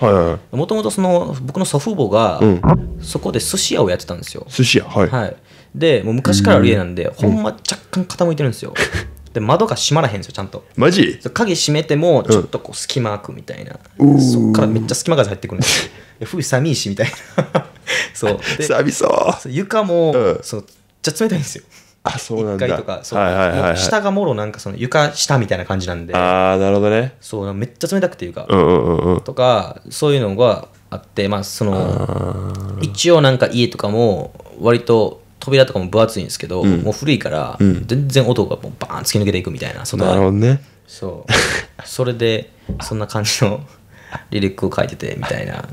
A: もともと僕の祖父母が、うん、そこで寿司屋をやってたんですよ
B: 寿司屋はい、は
A: い、でもう昔からある家なんで、うん、ほんま若干傾いてるんですよ、う [LAUGHS] ん、で窓が閉まらへんですよちゃんとマジ鍵閉めてもちょっとこう隙間空くみたいな、そっからめっちゃ隙間風入ってくるんですよ冬寒 [LAUGHS] いしみたいな [LAUGHS] そう寂そう床も、そうじゃ冷たいんですよあそうなんだ1階とかそう、下がもろなんかその床下みたいな感じなんでああなるほどねそうめっちゃ冷たくていうか、う
B: んうんうん、
A: とかそういうのがあってまあその一応なんか家とかも割と扉とかも分厚いんですけど、うん、もう古いから、全然音がもうバーン突き抜けていくみたいななるほどねそうそれでそんな感じの [LAUGHS] リリックを書いててみたいな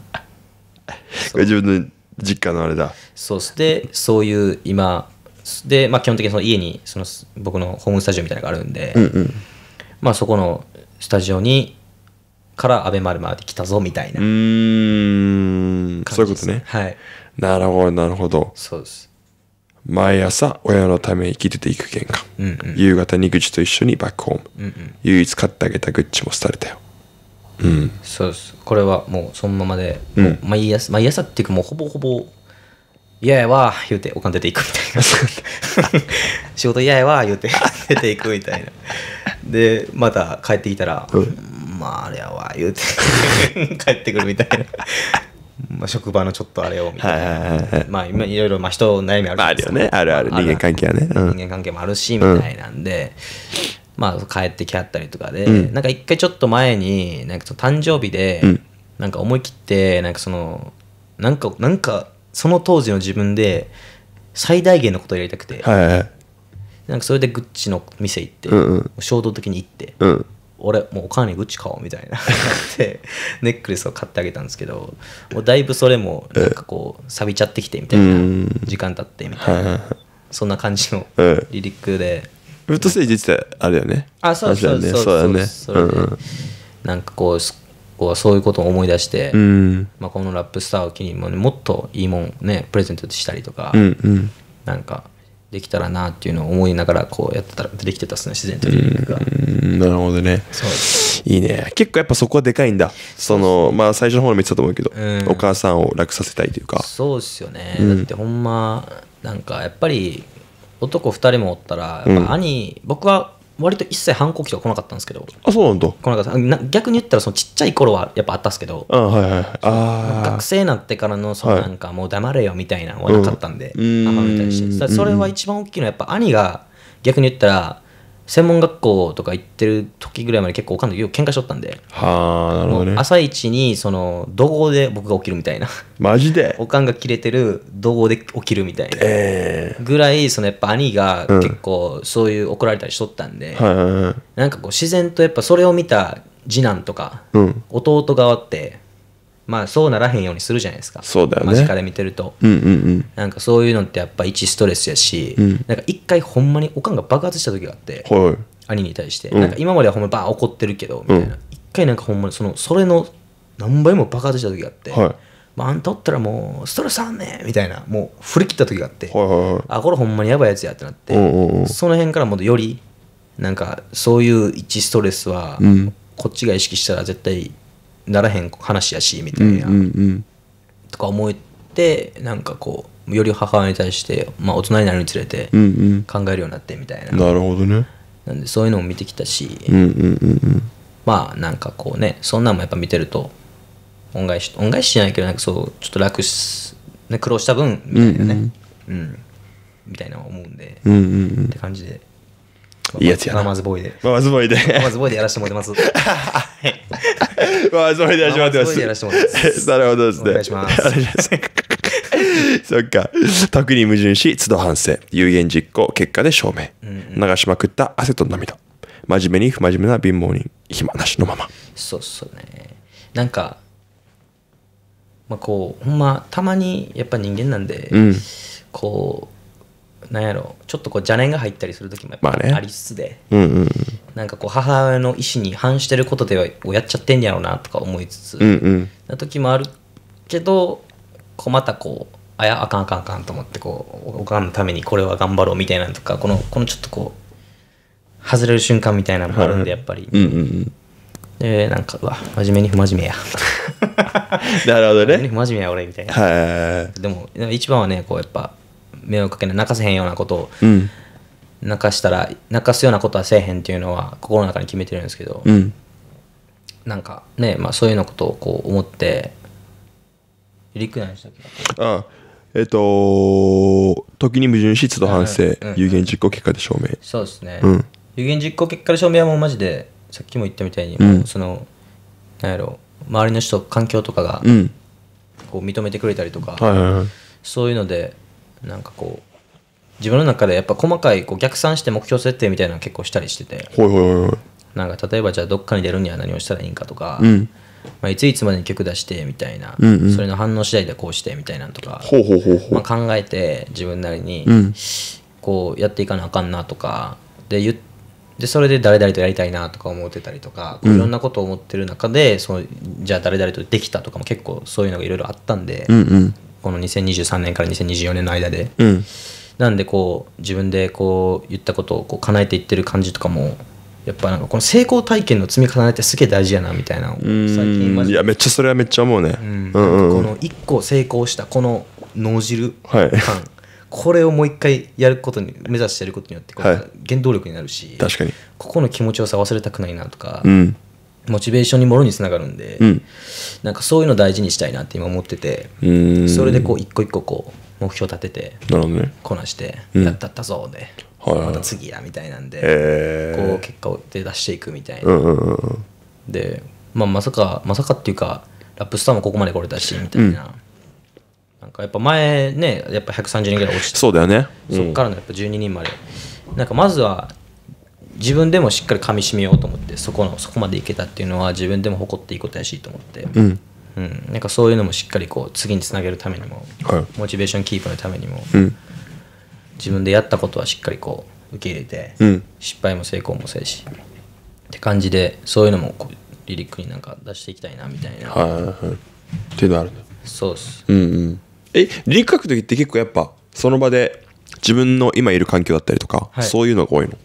A: 自分の実家のあれだそうしてそういう今で、まあ、基本的にその家にその僕のホームスタジオみたいなのがあるんで、うんうん、まあ、そこのスタジオにからアベマルまで来たぞみたいなう
B: んそういうことねはいなるほどなるほどそうです毎朝親のため生きてていく玄関、うんうん、夕方にグッチと一緒にバックホーム、うんうん、唯一買ってあげたグッチも廃れたよ
A: うんそうですこれはもうそのままで、うん、毎朝毎朝っていうかもうほぼほぼ嫌やわ言うておかん出ていくみたいな仕事嫌やわ言うて出ていくみたいなでまた帰ってきたら、うん、まああれやわ言うて [LAUGHS] 帰ってくるみたいなまあ職場のちょっとあれをみたいな、はいはいはいまあ今いろいろまあ人悩みある、まあ、あるよねあるある人間関係はね、うん、人間関係もあるしみたいなんで、うん、まあ帰ってきはったりとかで、うん、なんか一回ちょっと前になんか誕生日で、なんか思い切ってなんかそのなんかなんかその当時の自分で最大限のことをやりたくて、はいはい、なんかそれでグッチの店行って、うんうん、衝動的に行って、うん、俺もうお金にグッチ買おうみたいなネックレスを買ってあげたんですけどもうだいぶそれもなんかこう錆びちゃってきてみたいな、時間経ってみたいな、そんな感じのリリックで、うん、ウッドステージってあれよねあそうそうそうそうそう、そう、うんうん、なんかこうこうそういうことを思い出して、うん、まあ、このラップスターを機にも,、ね、もっといいもんねプレゼントしたりとか、うんうん、なんかできたらなっていうのを思いながらこうやってたらできてたっすね自然となるほどねいいね結構やっぱそこはでかいんだそのまあ最初の方も言
B: ってたと思うけど、うん、お母さんを楽させたいというかそ
A: うっすよね、うん、だってほんまなんかやっぱり男2人もおったらやっぱ兄、僕は割と一切反抗期とか来なかったんですけどあそうなんだ来なかった逆に言ったらそのちっちゃい頃はやっぱあったっすけどあ、はいはい、あ学生になってからのそのなんかもう黙れよみたいなのはなかったんで、はい、あんま見たりしてそれは一番大きいのはやっぱ兄が逆に言ったら専門学校とか行ってる時ぐらいまで結構おかんのよく喧嘩しとったんではあなるほどね朝一にその怒号で僕が起きるみたいなマジで [LAUGHS] おかんが切れてる怒号で起きるみたいな、ぐらいそのやっぱ兄が結構そういう怒られたりしとったんで、
B: うん、
A: なんかこう自然とやっぱそれを見た次男とか、うん、弟側ってまあそうならへんようにするじゃないですかそうだよね間近で見てると、うんうんうんなんかそういうのってやっぱ一ストレスやし、うんなんか一回ほんまにおかんが爆発した時があって、はい兄に対して、うんなんか今まではほんまにバー怒ってるけどみたいな、一回なんかほんまにそのそれの何倍も爆発した時があって、はいまあ、あんたおったらもうストレスあんねんみたいなもう振り切った時があって、はいはいはいあこれほんまにやばいやつやってなって、うううその辺からもっとよりなんかそういう一ストレスは、こっちが意識したら絶対ならへん話やしみたいな、とか思ってなんかこうより母親に対して、まあ、大人になるにつれて考えるようになってみたい
B: な、なるほどね
A: なんでそういうのも見てきたし、まあなんかこうねそんなんもやっぱ見てると恩返し恩返しじゃないけどなんかそうちょっと楽し、ね、苦労した分みたいなね、うん、うん、みたいな思うんで、うんうんうん、って感じで。かいいやつやな。ママズボーイで。ママズボーイで。ママズボーイでやらせてもらってます。
B: ママズボーイでやらせてもらってます。でやらせてもらってます。なるほどですね。お願いします。そっか。特に矛盾し、都度反省。有言実行、結果で証明。流しまくった汗と涙。真面目に不真面目な貧乏人、暇なしのまま。
A: そうっすね。なんか、まあこう、ほんま、たまにやっぱ人間なんで、こう、なんやろちょっとこう邪念が入ったりする時もやあぱありつつで、ううんうん、なんかこう母親の意思に反してることではやっちゃってんやろうなとか思いつつ、うんうん、な時もあるけどこうまたこうあやあかんあかんあかんと思ってこうおかんのためにこれは頑張ろうみたいなのとかこのこのちょっとこう外れる瞬間みたいなのもあるんでやっぱり、うんうんうんでなんかうわ真面目に不真面目や [LAUGHS] なるほどね不真面目や俺みたいな、はい、でも一番はねこうやっぱ迷惑かけない泣かせへんようなことを、うん、泣かしたら泣かすようなことはせえへんっていうのは心の中に決めてるんですけど、うん、なんかね、まあ、そういうのことをこう思ってリクしたっ
B: けああえっ、ー、と時に矛盾し都度反省、うん、有言実行結果で証明そうですね、
A: 有言実行結果で証明はもうマジでさっきも言ったみたいに、そのなんやろ周りの人環境とかが、こう認めてくれたりとか、はいはいはい、そういうのでなんかこう自分の中でやっぱ細かいこう逆算して目標設定みたいなの結構したりしてて
B: ほいほいほい
A: なんか例えばじゃあどっかに出るには何をしたらいいんかとか、うんまあ、いついつまでに曲出してみたいな、うんうんそれの反応次第でこうしてみたいなとか、まあ、考えて自分なりにうんこうやっていかなあかんなとかで言でそれで誰々とやりたいなとか思ってたりとかこういろんなことを思ってる中で、そうじゃあ誰々とできたとかも結構そういうのがいろいろあったんで、うんうんこの2023年から2024年の間で、うん、なんでこう自分でこう言ったことをこう叶えていってる感じとかもやっぱなんかこの成功体験の積み重ねってすげえ大事やなみたいな最
B: 近いやめっちゃそれはめっちゃ思うね、う
A: ん、うんうんうんんこの1個成功したこの脳汁感、はい、これをもう一回やることに目指してやることによってこ原動力になるし、はい、確かにここの気持ちよさ忘れたくないなとか、うん、モチベーションにもろにつながるんで、うん、なんかそういうの大事にしたいなって今思っててそれでこう一個一個こう目標立ててなるほど、ね、こなして、やったったぞで、また次やみたいなんで、こう結果を出していくみたいな、で、まあ、まさかまさかっていうかラップスターもここまで来れたしみたいな、うん、なんかやっぱ前ねやっぱ130人ぐらい落ちてそうだよね、そっからのやっぱ12人までなんかまずは自分でもしっかりかみしめようと思ってそこのそこまでいけたっていうのは自分でも誇っていいことやしと思って、うん、うん、なんかそういうのもしっかりこう次につなげるためにも、はい、モチベーションキープのためにも、うん、自分でやったことはしっかりこう受け入れて、うん、失敗も成功もせえしって感じでそういうのもこうリリックになんか出していきたいなみたいな。はいはいはい、っ
B: ていうのあるだ。そうっす。うんうん、えリリック書く時って結構やっぱその場で自分の今いる環境だったりとか、はい、そういうのが多いの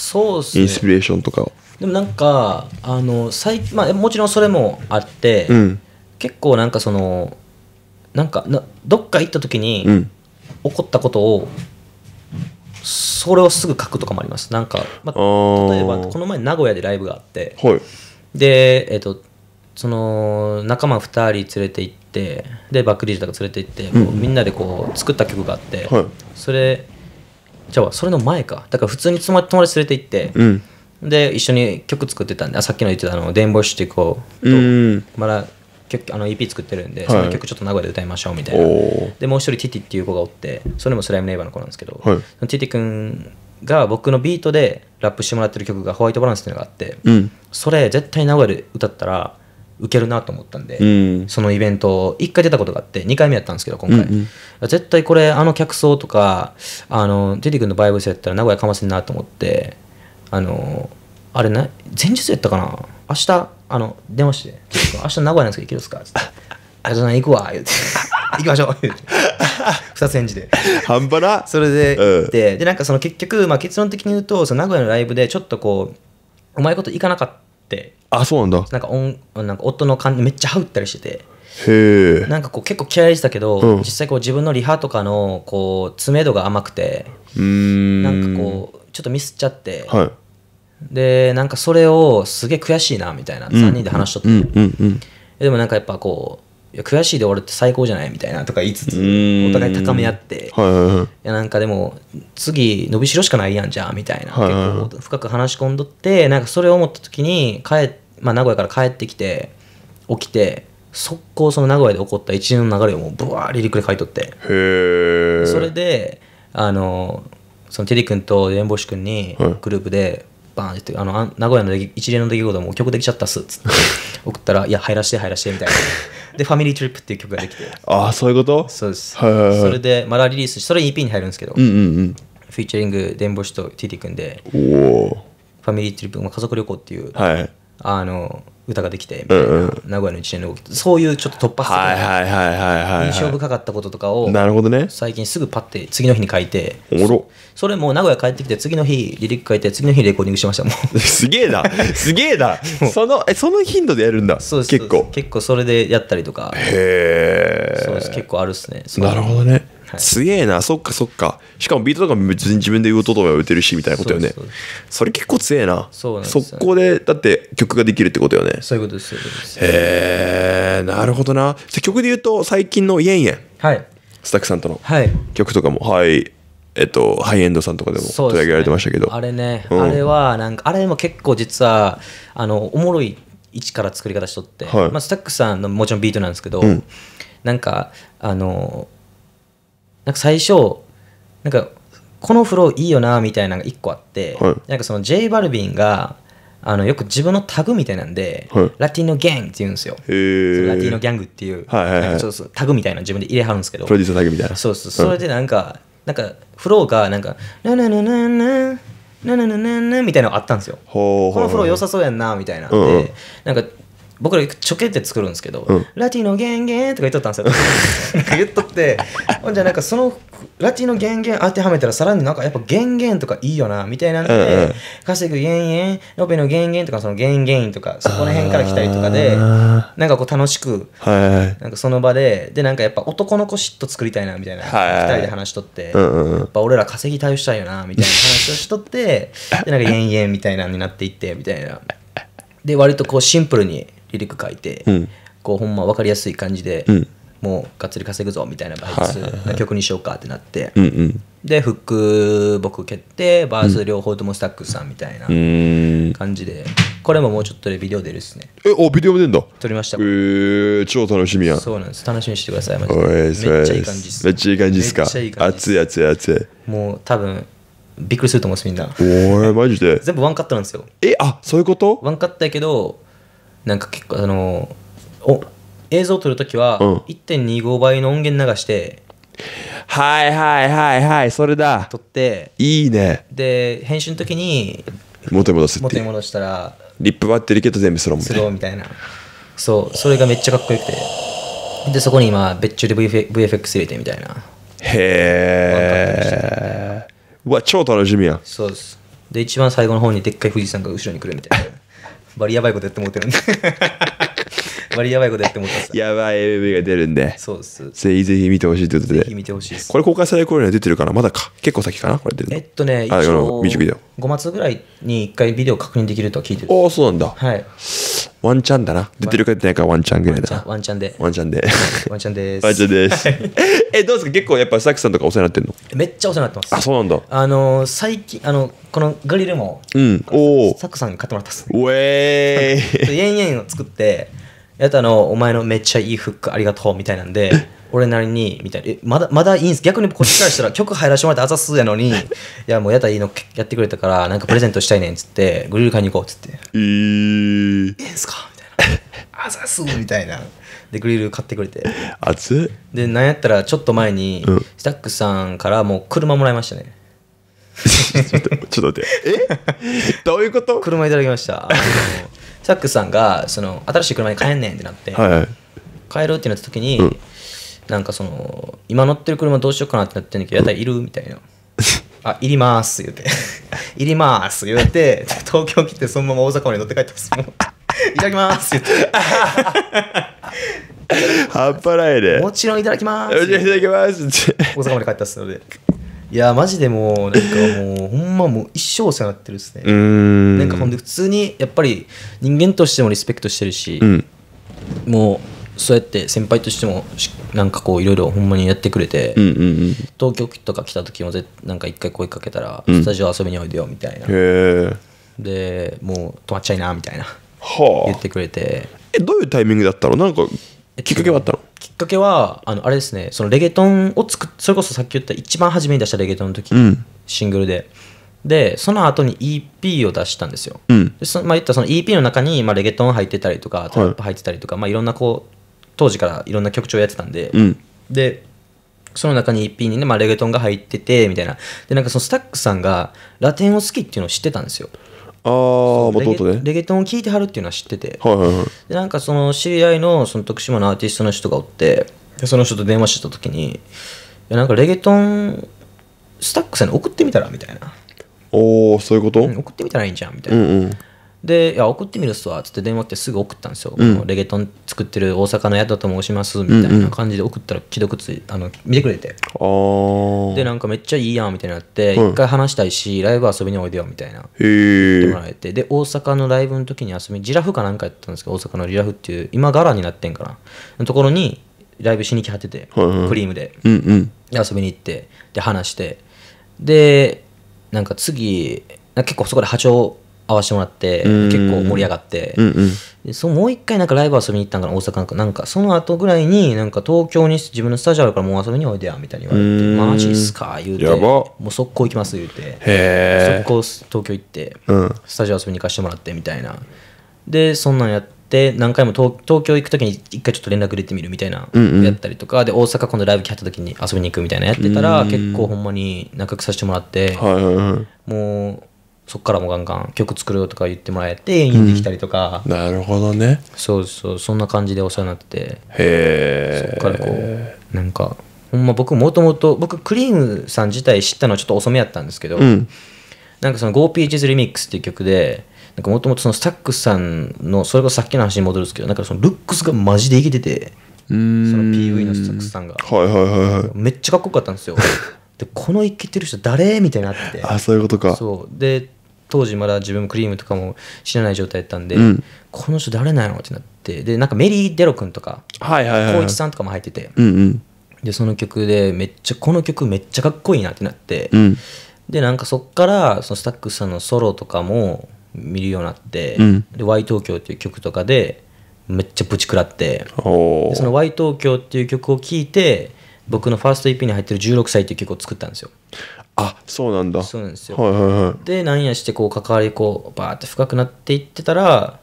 A: そうすねインスピ
B: レーションとかを
A: でもなんかあの最、まあ、もちろんそれもあって、うん、結構なんかそのなんかなどっか行った時に、怒起こったことをそれをすぐ書くとかもありますなんか、まあ、例えばこの前名古屋でライブがあって、はい、でえっ、ー、とその仲間2人連れて行ってでバックリージーとか連れて行って、うん、みんなでこう作った曲があって、はい、それじゃあそれの前かだから普通に友達連れて行って、うんで一緒に曲作ってたんであさっきの言ってたあの「電ボシティコ」とまだ曲あの EP 作ってるんで、はい、その曲ちょっと名古屋で歌いましょうみたいなでもう一人ティティっていう子がおってそれもスライムネイバーの子なんですけど、はい、ティティ君が僕のビートでラップしてもらってる曲が「ホワイトバランス」っていうのがあって、うん、それ絶対名古屋で歌ったら受けるなと思ったんで、うん、そのイベント1回出たことがあって2回目やったんですけど今回、うんうん、絶対これあの客層とかあのジェリィ君のバイブスやったら名古屋かませんなと思ってあのあれな前日やったかな明日あの電話して「明日名古屋なんですけど行けるすか?」っつって「[LAUGHS] あじゃい行くわ」言うて「[LAUGHS] 行きましょう」て二つ返事で半端なそれで行って、うん、でなんかその結局、まあ、結論的に言うとその名古屋のライブでちょっとこううまいこといかなかったあそうなんだなんかおんなんか夫の感じめっちゃハウったりしてて
B: へえなんか
A: こう結構嫌いでしたけど、うん実際こう自分のリハとかのこう詰め度が甘くてうんなんかこうちょっとミスっちゃって、はいでなんかそれをすげえ悔しいなみたいな3人で話しとって、うんうんうんでもなんかやっぱこういや悔しいで終わるって最高じゃないみたいなとか言いつつお互い高め合って、はいはいはい、いやなんかでも次伸びしろしかないやんじゃんみたいな、はいはい、結構深く話し込んどってなんかそれを思った時に帰、まあ、名古屋から帰ってきて起きて速攻その名古屋で起こった一連の流れをもうぶわーリリックで書いとってそれであのそのテリ君とレンボシ君にグループで、バンってあの名古屋の一連の出来事も曲できちゃったっすっつって [LAUGHS] 送ったら「いや入らして入らして」みたいな。[LAUGHS] で、ファミリートリップっていう曲ができて。ああ、そういうことそうです。それで、まだリリースして、それ EP に入るんですけど、うんうんうん、フィーチャリング、電ボシとティティ君で、おファミリートリップ、まあ、家族旅行っていう、はい、あの、歌ができてみたいな、名古屋の一年の動きそういうちょっと突破する印象深かったこととかをなるほどね最近すぐパッて次の日に書いておろそれも名古屋帰ってきて次の日リリック書いて次の日レコーディングしましたもんすげえなすげえな [LAUGHS] そのえその頻度でやるんだそうです結構結構それでやったりとか
B: へえそうです結構あるっすねなるほどねすげえなそっかそっかしかもビートとかも別に自分で言うととか打てるしみたいなことよねそれ結構強えなそうなんです、ね、速攻でだって曲ができるってことよねそういうことですへえなるほどな
A: じゃ曲で言うと最近の「イエンイエン」はい
B: スタッフさんとの曲とかもはい、えっと、ハイエンドさんとかでも取り上げられてましたけど、ね、あ
A: れね、うん、あれはなんかあれも結構実はあのおもろい位置から作り方しとって、はい、まあ、スタックさんのもちろんビートなんですけど、うん、なんかあのなんか最初なんかこのフローいいよなみたいなのが1個あって、はい、なんかその J バルビンがあのよく自分のタグみたいなんで、はい、ラティノギャングって言うんですよ。ラ
B: ティノギャ
A: ングっていう、はいはいはい、そうそうタグみたいな自分で入れはるんですけど、プロデューサタグみたいな。そうそう、それでなんか、なんかフローがなんか、ななななななななななみたいなのあったんですよ。ほうほうほうこのフロー良さそうやんなみたいな、うんうん、なんか僕らちょけて作るんですけど、うん、ラティのゲンとか言っとったんですよ [LAUGHS] 言っとってほんじゃなんかそのラティのゲン当てはめたらさらになんかやっぱゲンとかいいよなみたいなんで、うんうん、稼ぐ弦弦ロペのゲンとかそのゲンとかそこら辺から来たりとかでなんかこう楽しく、
B: はい、
A: なんかその場ででなんかやっぱ男の子嫉妬作りたいなみたいな、はい、2人で話しとって、うんうん、やっぱ俺ら稼ぎ対応したいよなみたいな話をしとってでなんかゲンみたいなになっていってみたいなで割とこうシンプルにリリック書いて、うん、こうほんま分かりやすい感じで、うん、もうがっつり稼ぐぞみたいなバイ曲にしようかってなって、でフック僕蹴ってバース両方ともスタックさんみたいな感じで、これももうちょっとでビデオ出るっすね
B: えおビデオ出るんだ撮りましたえー、超楽しみやそ
A: うなんです楽しみにしてくださいめっちゃいい感じっすめっちゃいい感じっすか
B: 熱い熱い熱
A: いもう多分びっくりすると思うんですみんなおいマジで全部ワンカットなんですよえあそういうことワンカットやけどなんか結構あのお映像を撮るときは1.25倍の音源流してはいはいはいはいそれだ撮って
B: いいね
A: で編集の時に元に戻すっていに戻したら
B: リップバッテリーケット全部スローみたすいなるみ
A: たいなそうそれがめっちゃかっこよくてでそこに今別注で VF VFX 入れてみたいなへえうわ超楽しみやんそうですで一番最後の方にでっかい富士山が後ろに来るみたいなバリやばいことやってもってるんで [LAUGHS] バリやばいことやってもってさやばい MV が出るんでそうですぜ
B: ひぜひ見てほしいということでぜひ見てほしいですこれ公開される頃には出てるからまだか結構先かなこれ出るえっとね一応5
A: 月ぐらいに1回ビデオ確認できると聞いてるああそうなんだはい
B: ワンチャンだな。出てるか出てないかワンチャンぐらいだワンチャンで。ワンチャンで。
A: [LAUGHS] ワンチャンです。[LAUGHS] ワンチャンで
B: す。[LAUGHS] え、どうですか結構やっぱサクさんとかお世話になってんの
A: めっちゃお世話になってます。あ、そうなんだ。あの最近、あの、このグリルも、うん。おお。サクさんに買ってもらったっすウェーイ。でイエンイエンを作って、やったのお前のめっちゃいいフックありがとうみたいなんで [LAUGHS] 俺なりにみたいなまだまだいいんす逆にこっちからしたら曲入らせてもらってあざすやのに [LAUGHS] いやもうやったらいいのやってくれたからなんかプレゼントしたいねんっつってグリル買いに行こうっつってえー、いいんすかみたいな [LAUGHS] あざすみたいなでグリル買ってくれて熱っでなんやったらちょっと前に、うん、スタックさんからもう車もらいましたね
B: ちょっと待って
A: えどういうこと車いただきましたサックスさんがその新しい車に帰んねんってなって、はい帰ろうってなった時に、うん、なんかその今乗ってる車どうしようかなってなってんだけど、うん、たらいるみたいな。[LAUGHS] あ、いります言うて。[LAUGHS] いります言うて、東京来てそのまま大阪まで乗って帰ったんですん [LAUGHS] いただきます言って。半端ないで。もちろんいただきます。もちろんいただきますって。大阪まで帰ったっすので。いやマジでもうなんかもうほんまもう一生お世話になってるですねなんかほんで普通にやっぱり人間としてもリスペクトしてるし、うん、もうそうやって先輩としてもなんかこういろいろほんまにやってくれて、うんうんうん、東京とか来た時もなんか一回声かけたら、うん、スタジオ遊びにおいでよみたいなでもう止まっちゃいなみたいな、はあ、言ってくれてえどういうタイミングだったのなんかきっかけはあったのきっかけはあのあれですねそのレゲトンを作っそれこそさっき言った一番初めに出したレゲトンの時、うん、シングルででその後に EP を出したんですよ、うん、でそまあ、言ったその EP の中に、まあ、レゲトン入ってたりとかトラップ入ってたりとか、はい、まあ、いろんなこう当時からいろんな曲調やってたんで、うん、でその中に EP にね、まあ、レゲトンが入っててみたいなでなんかそのスタックさんがラテンを好きっていうのを知ってたんですよああ弟ねレゲトンを聴いてはるっていうのは知ってて、はいはいはい、でなんかその知り合いのその徳島のアーティストの人がおってでその人と電話してた時にいやなんかレゲトンスタックさんに送ってみたらみたいなおおそういうこと、送ってみたらいいんじゃんみたいな、うんうんで、いや、送ってみるっすわ、つって電話来てすぐ送ったんですよ。うん、レゲトン作ってる大阪の宿と申します、みたいな感じで送ったら、既読つい、あの、見てくれて。で、なんかめっちゃいいやん、みたいになって、一、うん、回話したいし、ライブ遊びにおいでよ、みたいな。てもらえて。で、大阪のライブの時に遊び、ジラフかなんかやったんですけど、大阪のジラフっていう、今ガラになってんかな。のところに、ライブしに来はってて、はいはい、クリームで。うんうん、遊びに行って、で、話して。で、なんか次、結構そこで波長会わせてもらって、結構盛り上がって、うんうん、そもう一回なんかライブ遊びに行ったんかな大阪なんかその後ぐらいになんか東京に自分のスタジオあるからもう遊びにおいでやみたいに言われてマジっすか言うてもう速攻行きます言うて速攻東京行って、スタジオ遊びに行かせてもらってみたいなでそんなんやって何回も東京行く時に一回ちょっと連絡入れてみるみたいなやったりとか、うんうん、で大阪今度ライブ来はった時に遊びに行くみたいなやってたら結構ほんまに仲良くさせてもらって、はいはいはい、もうそこからもガンガン曲作るよとか言ってもらえて演技できたりとか、うん、なるほどねそうそうそんな感じでお世話になっててへえそっからこうなんかほんま僕もともと僕クリームさん自体知ったのはちょっと遅めやったんですけど、うん、なんかその GoPeaches Remix っていう曲でなんかもともとそのスタックさんのそれこそさっきの話に戻るんですけどなんかそのルックスがマジでいけててその
B: PV のスタックさんが、はいはいはい
A: はい、めっちゃかっこよかったんですよ [LAUGHS] でこのいけてる人誰みたいになってあそういうことかそうで当時まだ自分もクリームとかも知らない状態だったんで、うん、この人誰なのってなってでなんかメリー・デロ君とか光一、はいはい、さんとかも入ってて、うんうん、でその曲でめっちゃこの曲めっちゃかっこいいなってなって、うん、でなんかそっからそのスタックさんのソロとかも見るようになって「うん、で Y 東京」っていう曲とかでめっちゃぶち食らってその「Y 東京」っていう曲を聴いて僕のファースト EP に入ってる「16歳」っていう曲を作ったんですよ。あそうなんだそうなんですよ、はいはいはい、で何やしてこう関わりこうバーって深くなっていってたら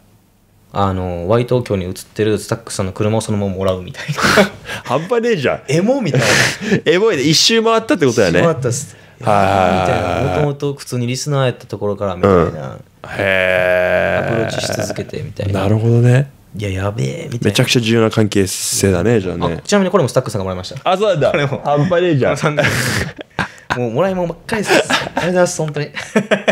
A: あのワイ東京に移ってるスタックさんの車をそのままもらうみたいな [LAUGHS] 半端ねえじゃんエモみたいな [LAUGHS] エモいで一周回ったってことやね一周回ったっすはいみ
B: たいなもとも
A: と普通にリスナーやったところからみたいな、うん、へえアプローチし続けてみたいななるほどねいや、やべえ、みたいな。
B: めちゃくちゃ重要な関係性だね、じゃあね。ちなみにこれもスタックさんがもらいました。
A: あ、そうなんだ。これも。半端ねえじゃん。もうもらいもんば
B: っかりです。ありがとうございます、本当に。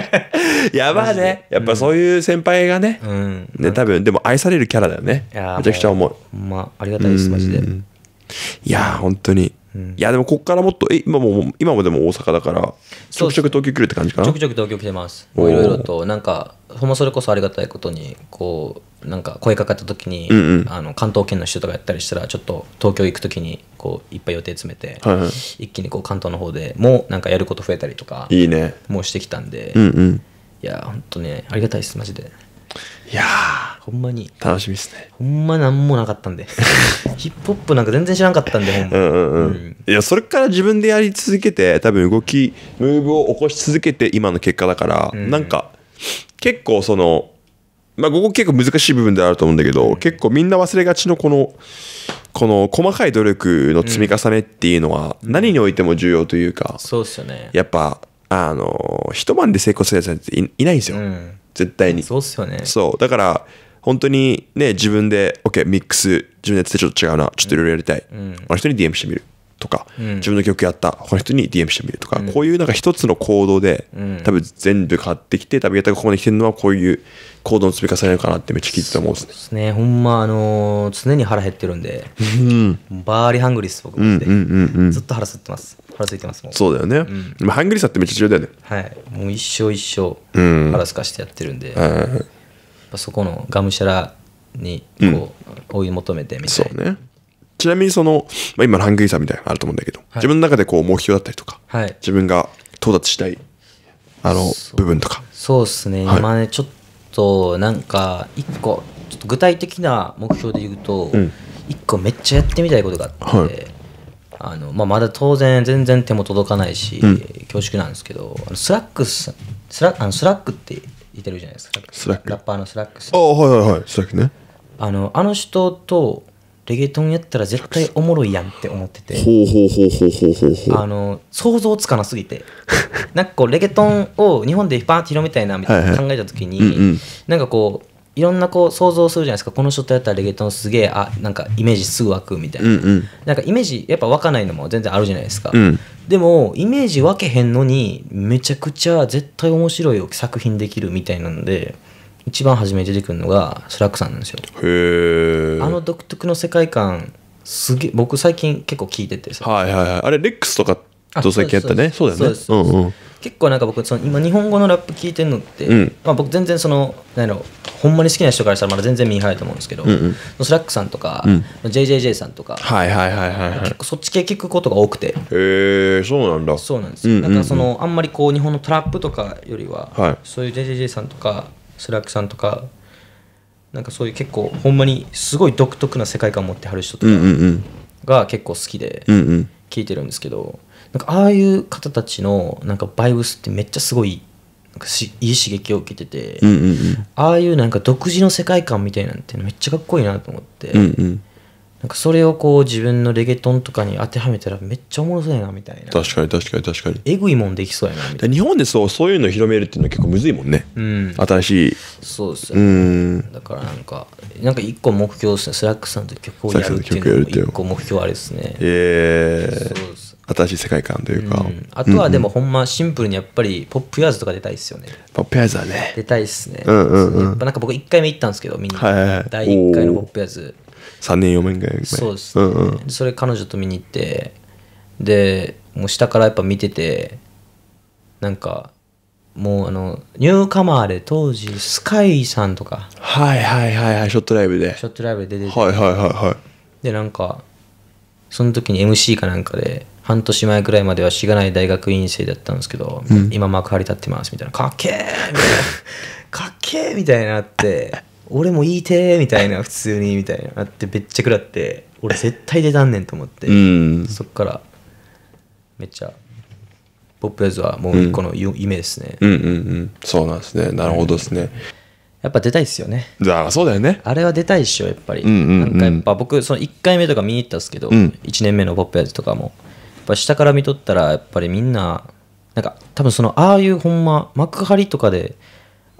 B: [LAUGHS] やばいね。やっぱそういう先輩が
A: ね、うん、
B: ね多分、でも愛されるキャラだよね。めちゃくちゃ思う。
A: まあ、ありがたいです、マジで。い
B: や本当に。いやでもここからもっとえ今も今もでも大阪だから
A: ちょくちょく東京来るって感じかなちょくちょく東京来てますいろいろとなんかほんまそれこそありがたいことにこうなんか声かかった時に、うんうん、あの関東圏の人とかやったりしたらちょっと東京行く時にこういっぱい予定詰めて、はいはい、一気にこう関東の方でもなんかやること増えたりとかいいねもうしてきたんで、うんうん、いや本当ねありがたいですマジでいやほんまに
B: 楽しみですね
A: ほんま何もなかったんで [LAUGHS] ヒップホップなんか全然知らんかったんでほ
B: んま、うんうんうんいやそれから自分でやり続けて多分動きムーブを起こし続けて今の結果だから、うん、なんか結構そのまあ、ここ結構難しい部分であると思うんだけど、結構みんな忘れがちのこの、この細かい努力の積み重ねっていうのは何においても重要というか、そうっすよね。やっぱ、あの、一晩で成功するやつなんていないんですよ。うん絶対に。そうっすよね。そう。だから、本当にね、自分で、OK、ミックス、自分でやっててちょっと違うな、ちょっといろいろやりたい。うん、あの人に DM してみる。とか、うん、自分の曲やった他の人に DM してみるとか、うん、こういうなんか一つの行動で、うん、多分全部変わってきて多分やタたがここまで来てるのはこういう行動の積み重ねかなってめっちゃ聞いてた思うんですね。で
A: すねほんまあのー、常に腹減ってるんで、バーリハングリス僕もずっと腹すってます腹すいてますもんそ
B: うだよね、うん、ハングリスだ
A: ってめっちゃ重要だよねはいもう一生一生腹すかしてやってるんで、そこのがむしゃらにこう追い求めてみたいな、ね、ちなみ
B: にその、まあ、今ラングイーさんみたいなのあると思うんだけど、はい、自分の中でこう目標だったりとか、はい、自分が到
A: 達したいあの部分とかそうですね、はい、今ねちょっとなんか一個ちょっと具体的な目標で言うと、うん、一個めっちゃやってみたいことがあって、あのまあ、まだ当然全然手も届かないし、うん、恐縮なんですけどあのスラックススラあのスラックって言ってるじゃないですかスラックラッパーのスラックスああはいはいはいスラックねあのあの人とレゲトンやったら絶対おもろいやんって思っててほ
B: うほうほうほうほうほうほうあ
A: の想像つかなすぎて [LAUGHS] なんかこうレゲトンを日本でバーンっ広めたいなみたいな考えたときに、なんかこういろんなこう想像するじゃないですかこの人とやったらレゲトンすげえあなんかイメージすぐ湧くみたいな、うんうん、なんかイメージやっぱ湧かないのも全然あるじゃないですか、うん、でもイメージ湧けへんのにめちゃくちゃ絶対面白い作品できるみたいなんで一番初めに出てくるのがスラックさんなんですよ
B: へえあの
A: 独特の世界観すげ僕最近結構聞いてて
B: はいはいはいあれレックスとかと最近やったねそうだよねうん
A: うん結構なんか僕その今日本語のラップ聞いてるのって、うん、まあ、僕全然その何だろうほんまに好きな人からしたらまだ全然見ーハーと思うんですけど、うん、うん、スラックさんとか、うん、JJJ さんとか、はいはいはいはい、結構そっち系聞くことが多くてへえそうなんだそうなんですよ、うんうんうん、なんかそのあんまりこう日本のトラップとかよりは、はい、そういう JJJ さんとかスラックさんとかなんかそういう結構ほんまにすごい独特な世界観を持ってはる人とかが結構好きで聞いてるんですけどなんかああいう方たちのなんかバイブスってめっちゃすごいなんかしいい刺激を受けててああいうなんか独自の世界観みたいなんてめっちゃかっこいいなと思って。うんうんなんかそれをこう自分のレゲトンとかに当てはめたらめっちゃおもろそうやなみた
B: いな確かに確かに確かに
A: えぐいもんできそうやな
B: みたいな日本でそうそういうの広めるっていうのは結構むずいもんね、うん、新しいそうですよ、ね、うん
A: だからなんかなんか一個目標ですねスラックさんと曲をやるっていうのも一個目標あれですね
B: ええー、そうです新しい世界観というか、うん、あとはでも
A: ほんまシンプルにやっぱりポップヤーズとか出たいですよねポップヤーズはね出たいっすねうんうん、うん、やっぱなんか僕1回目行ったんですけど見に、はいはい、第1回のポップヤーズ3年4年ぐらい前そうですね、うんうん、それ彼女と見に行ってでもう下からやっぱ見ててなんかもうあのニューカマーで当時スカイさんとかはいはいはいはいショットライブでショットライブで出ててはいはいはいはいでなんかその時に MC かなんかで半年前くらいまではしがない大学院生だったんですけど、うん、今幕張立ってますみたいなかっけえみたいな [LAUGHS] かっけえみたいになって俺も言いてーみたいな普通にみたいななってべっちゃくらって俺絶対出たんねんと思って、うん、そっからめっちゃポップアャズはもう一個の、夢ですねうんうん
B: うんそうなんですねなるほどで
A: すね、うん、やっぱ出たいっすよねだからそうだよねあれは出たいっしょやっぱり、うんうんうん、なんかやっぱ僕その1回目とか見に行ったんですけど、うん、1年目のポップアャズとかもやっぱ下から見とったらやっぱりみんななんか多分そのああいうほんま幕張とかで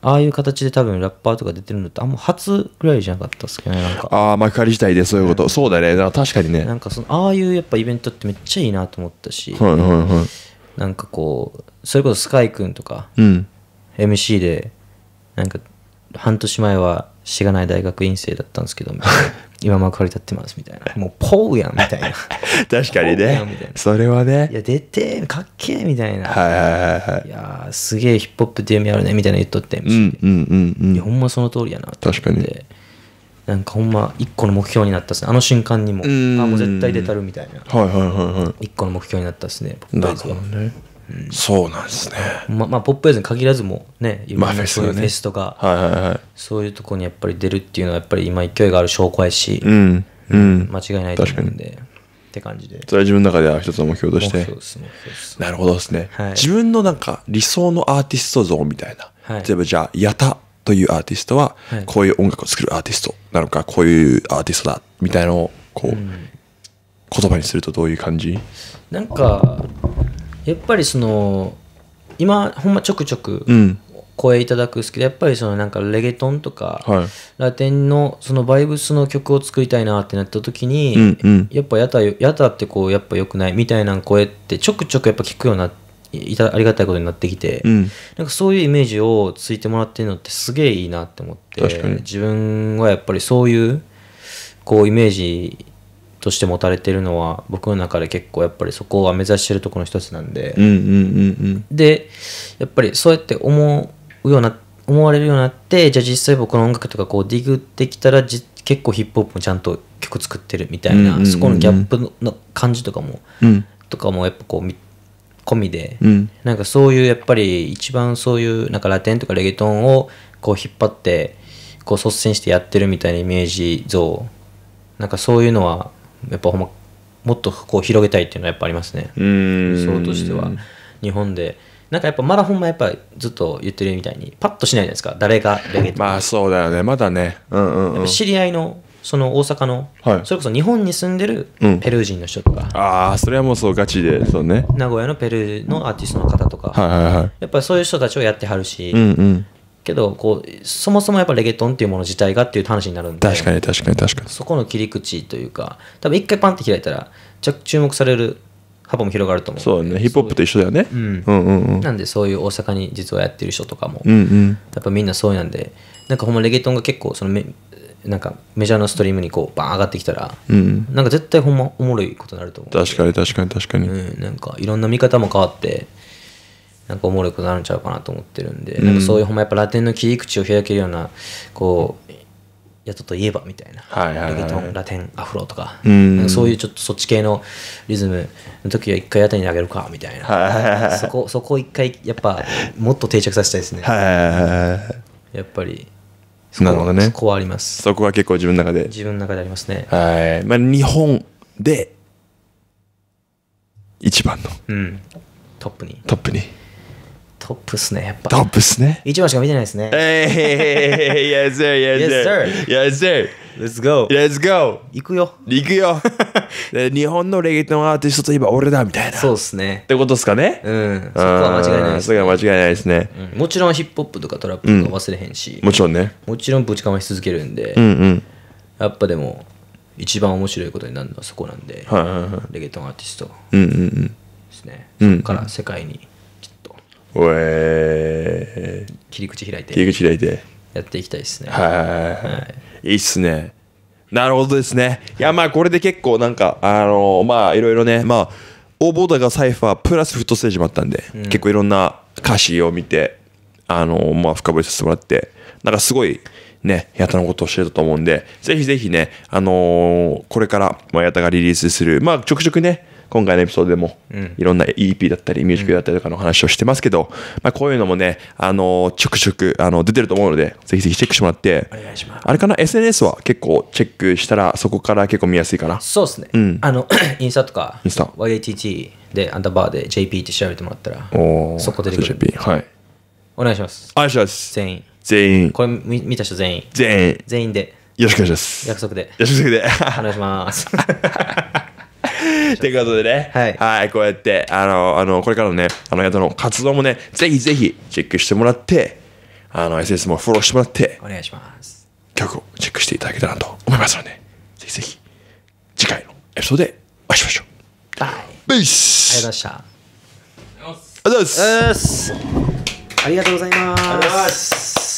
A: ああいう形で多分ラッパーとか出てるのってあんま初ぐらいじゃなかったっすけどねなんか
B: ああ幕張自体でそういうこと、うそうだね確かにねな
A: んかそのああいうやっぱイベントってめっちゃいいなと思ったし、はい
B: はいはい、
A: なんかこうそれこそスカイくんとか、うん、MC でなんか半年前はしがない大学院生だったんですけど [LAUGHS] 今幕張立ってますみたいなもうポウやんみたいな [LAUGHS] 確かにねそれはねいや出てかっけえみたいなはいはいはいはいいやすげえヒップホップって夢あるねみたいな言っとってうんうんうんうんいやほんまその通りやな確かになんかほんま一個の目標になったっすねあの瞬間にもあもう絶対出たるみたいなはいはいはいはい一個の目標になったっすねなるほどねそうなんですね。ままあ、ポップエースズに限らずもね、いろフェスとか、ねはいはいはい、そういうとこにやっぱり出るっていうのは、やっぱり今勢いがある証拠やし、うん、うん、間違いないと思うんで。って感じで。それは自分の中では一つの目標として。なるほどですね、はい、自分の
B: なんか理想のアーティスト像みたいな。はい、例えばじゃあ、やたというアーティストは、こういう音楽を作るアーティストなのか、こういうアーティストだ、みたいなのを、こう、うん、言葉にするとどういう感じ
A: なんか、やっぱりその今ほんまちょくちょく声いただくんですけど、やっぱりそのなんかレゲトンとか、はい、ラテンのそのバイブスの曲を作りたいなってなった時に、うんうん、やっぱやたやたってこうやっぱよくないみたいな声ってちょくちょくやっぱ聞くようになって。いたありがたいことになってきて、うん、なんかそういうイメージをついてもらってるのってすげえいいなって思って自分はやっぱりそういうこうイメージとして持たれてるのは僕の中で結構やっぱりそこは目指してるとこの一つなんで、でやっぱりそうやって思うような思われるようになってじゃあ実際僕の音楽とかこうディグってきたら結構ヒップホップもちゃんと曲作ってるみたいな、そこのギャップの感じとかも、うん、とかもやっぱこう込みで、うん、なんかそういうやっぱり一番そういうなんかラテンとかレゲトンをこう引っ張ってこう率先してやってるみたいなイメージ像なんかそういうのはやっぱほんまもっとこう広げたいっていうのはやっぱありますね理想としては日本でなんかやっぱまだほんまやっぱずっと言ってるみたいにパッとしないじゃないですか誰がレゲエまあそうだよねまだね、うんうん、知り合いのその大阪の、はい、それこそ日本に住んでるペルー人の人
B: とか、うん、ああそれはもうそうガチでそうね
A: 名古屋のペルーのアーティストの方とか、はいはいはい、やっぱりそういう人たちをやってはるし、うんうん、けどこうそもそもやっぱレゲトンっていうもの自体がっていう話になるんで
B: 確かに確かに確かに
A: そこの切り口というか多分一回パンって開いたら注目される幅も広がると思うそうねヒップホップと一緒だよねう、んうんうんうん、なんでそういう大阪に実はやってる人とかも、うんうん、やっぱみんなそうなんでなんかほんまレゲトンが結構そのめなんかメジャーのストリームにこうバン上がってきたら、うん、なんか絶対ほんまおもろいことになると思う
B: 確かに確かに確かに、うん、なんかい
A: ろんな見方も変わってなんかおもろくなるんちゃうかなと思ってるんで、うん、なんかそういうほんまやっぱラテンの切り口を開けるようなこうやっとといえばみたいな、はいはいはい、レゲトンラテンアフロとか,、うん、そういうちょっとそっち系のリズムの時は一回屋台にあげるかみたいな、はいはいはい、そこそこ一回やっぱもっと定着させたいですね、はいはいはい、やっぱりそこなるほ
B: ど、ね、そこはありますそこは結構自分の中で自分の中でありますねはい、まあ、日本で
A: 一番の、うん、トップにトップにトップっすね、やっぱ。トップっすね。一番しか見てないですね。え
B: え、yes sir, yes sir. Yes sir. Let's go. Let's go. 行くよ。行くよ。日本のレゲトンアーティストといえば俺だみたいな。そうっすね。ってことっすかね。
A: うん。そこは間違いないです、ね。
B: そこは間違いないですね、
A: うん、もちろんヒップホップとかトラップとか忘れへんし、うん、もちろんね。もちろんぶちかまし続けるんで、うんうん、やっぱでも、一番面白いことになるのはそこなんで、はいはいはい、レゲトンアーティスト。うんうんうん。ですね。うん、そこから世界に。
B: えー、切り口開いて切り口開いて
A: やっていきたいですねはい
B: はいいいっすねなるほどですねいやまあこれで結構なんかあのー、まあいろいろねまあオーボーダーがサイファープラスフットステージもあったんで、うん、結構いろんな歌詞を見てあのー、まあ深掘りさせてもらってなんかすごいね、ヤたのことを教えたと思うんで、ぜひぜひね、あのー、これから、まあ、ヤたがリリースする、まあ、ちょくちょくね、今回のエピソードでも、いろんな EP だったり、ミュージックだったりとかの話をしてますけど、まあ、こういうのもね、あの、ちょくちょく、あの、出てると思うので、ぜひぜひチェックしてもらって、お願いします。あれかな、SNS は結構チェックしたら、そこから結構見やすいかな。そ
A: うですね。うん、あの、[COUGHS] インスタとか、インスタ。YATT で、アンダーバーで JP って調べてもらったら、
B: おそこ出てくる。JP、はい。
A: お願いします。お願いします。全員。全員。これ見見た人全員。全員。全員で。よろしくお願いします。約束で。約束で。お願いします。
B: [LAUGHS] ということでね、はい、はい、こうやって、あの、あの、これからのね、あの宿の活動もね、ぜひぜひチェックしてもらって、あの、SNS もフォローしてもらって、
A: お願いします。
B: 曲をチェックしていただけたらと思いますので、ぜひぜひ、次回のエピソードで
A: お会いしましょう。バイ。ベスありがとうございました。ありがとうございます。ありがとうございます。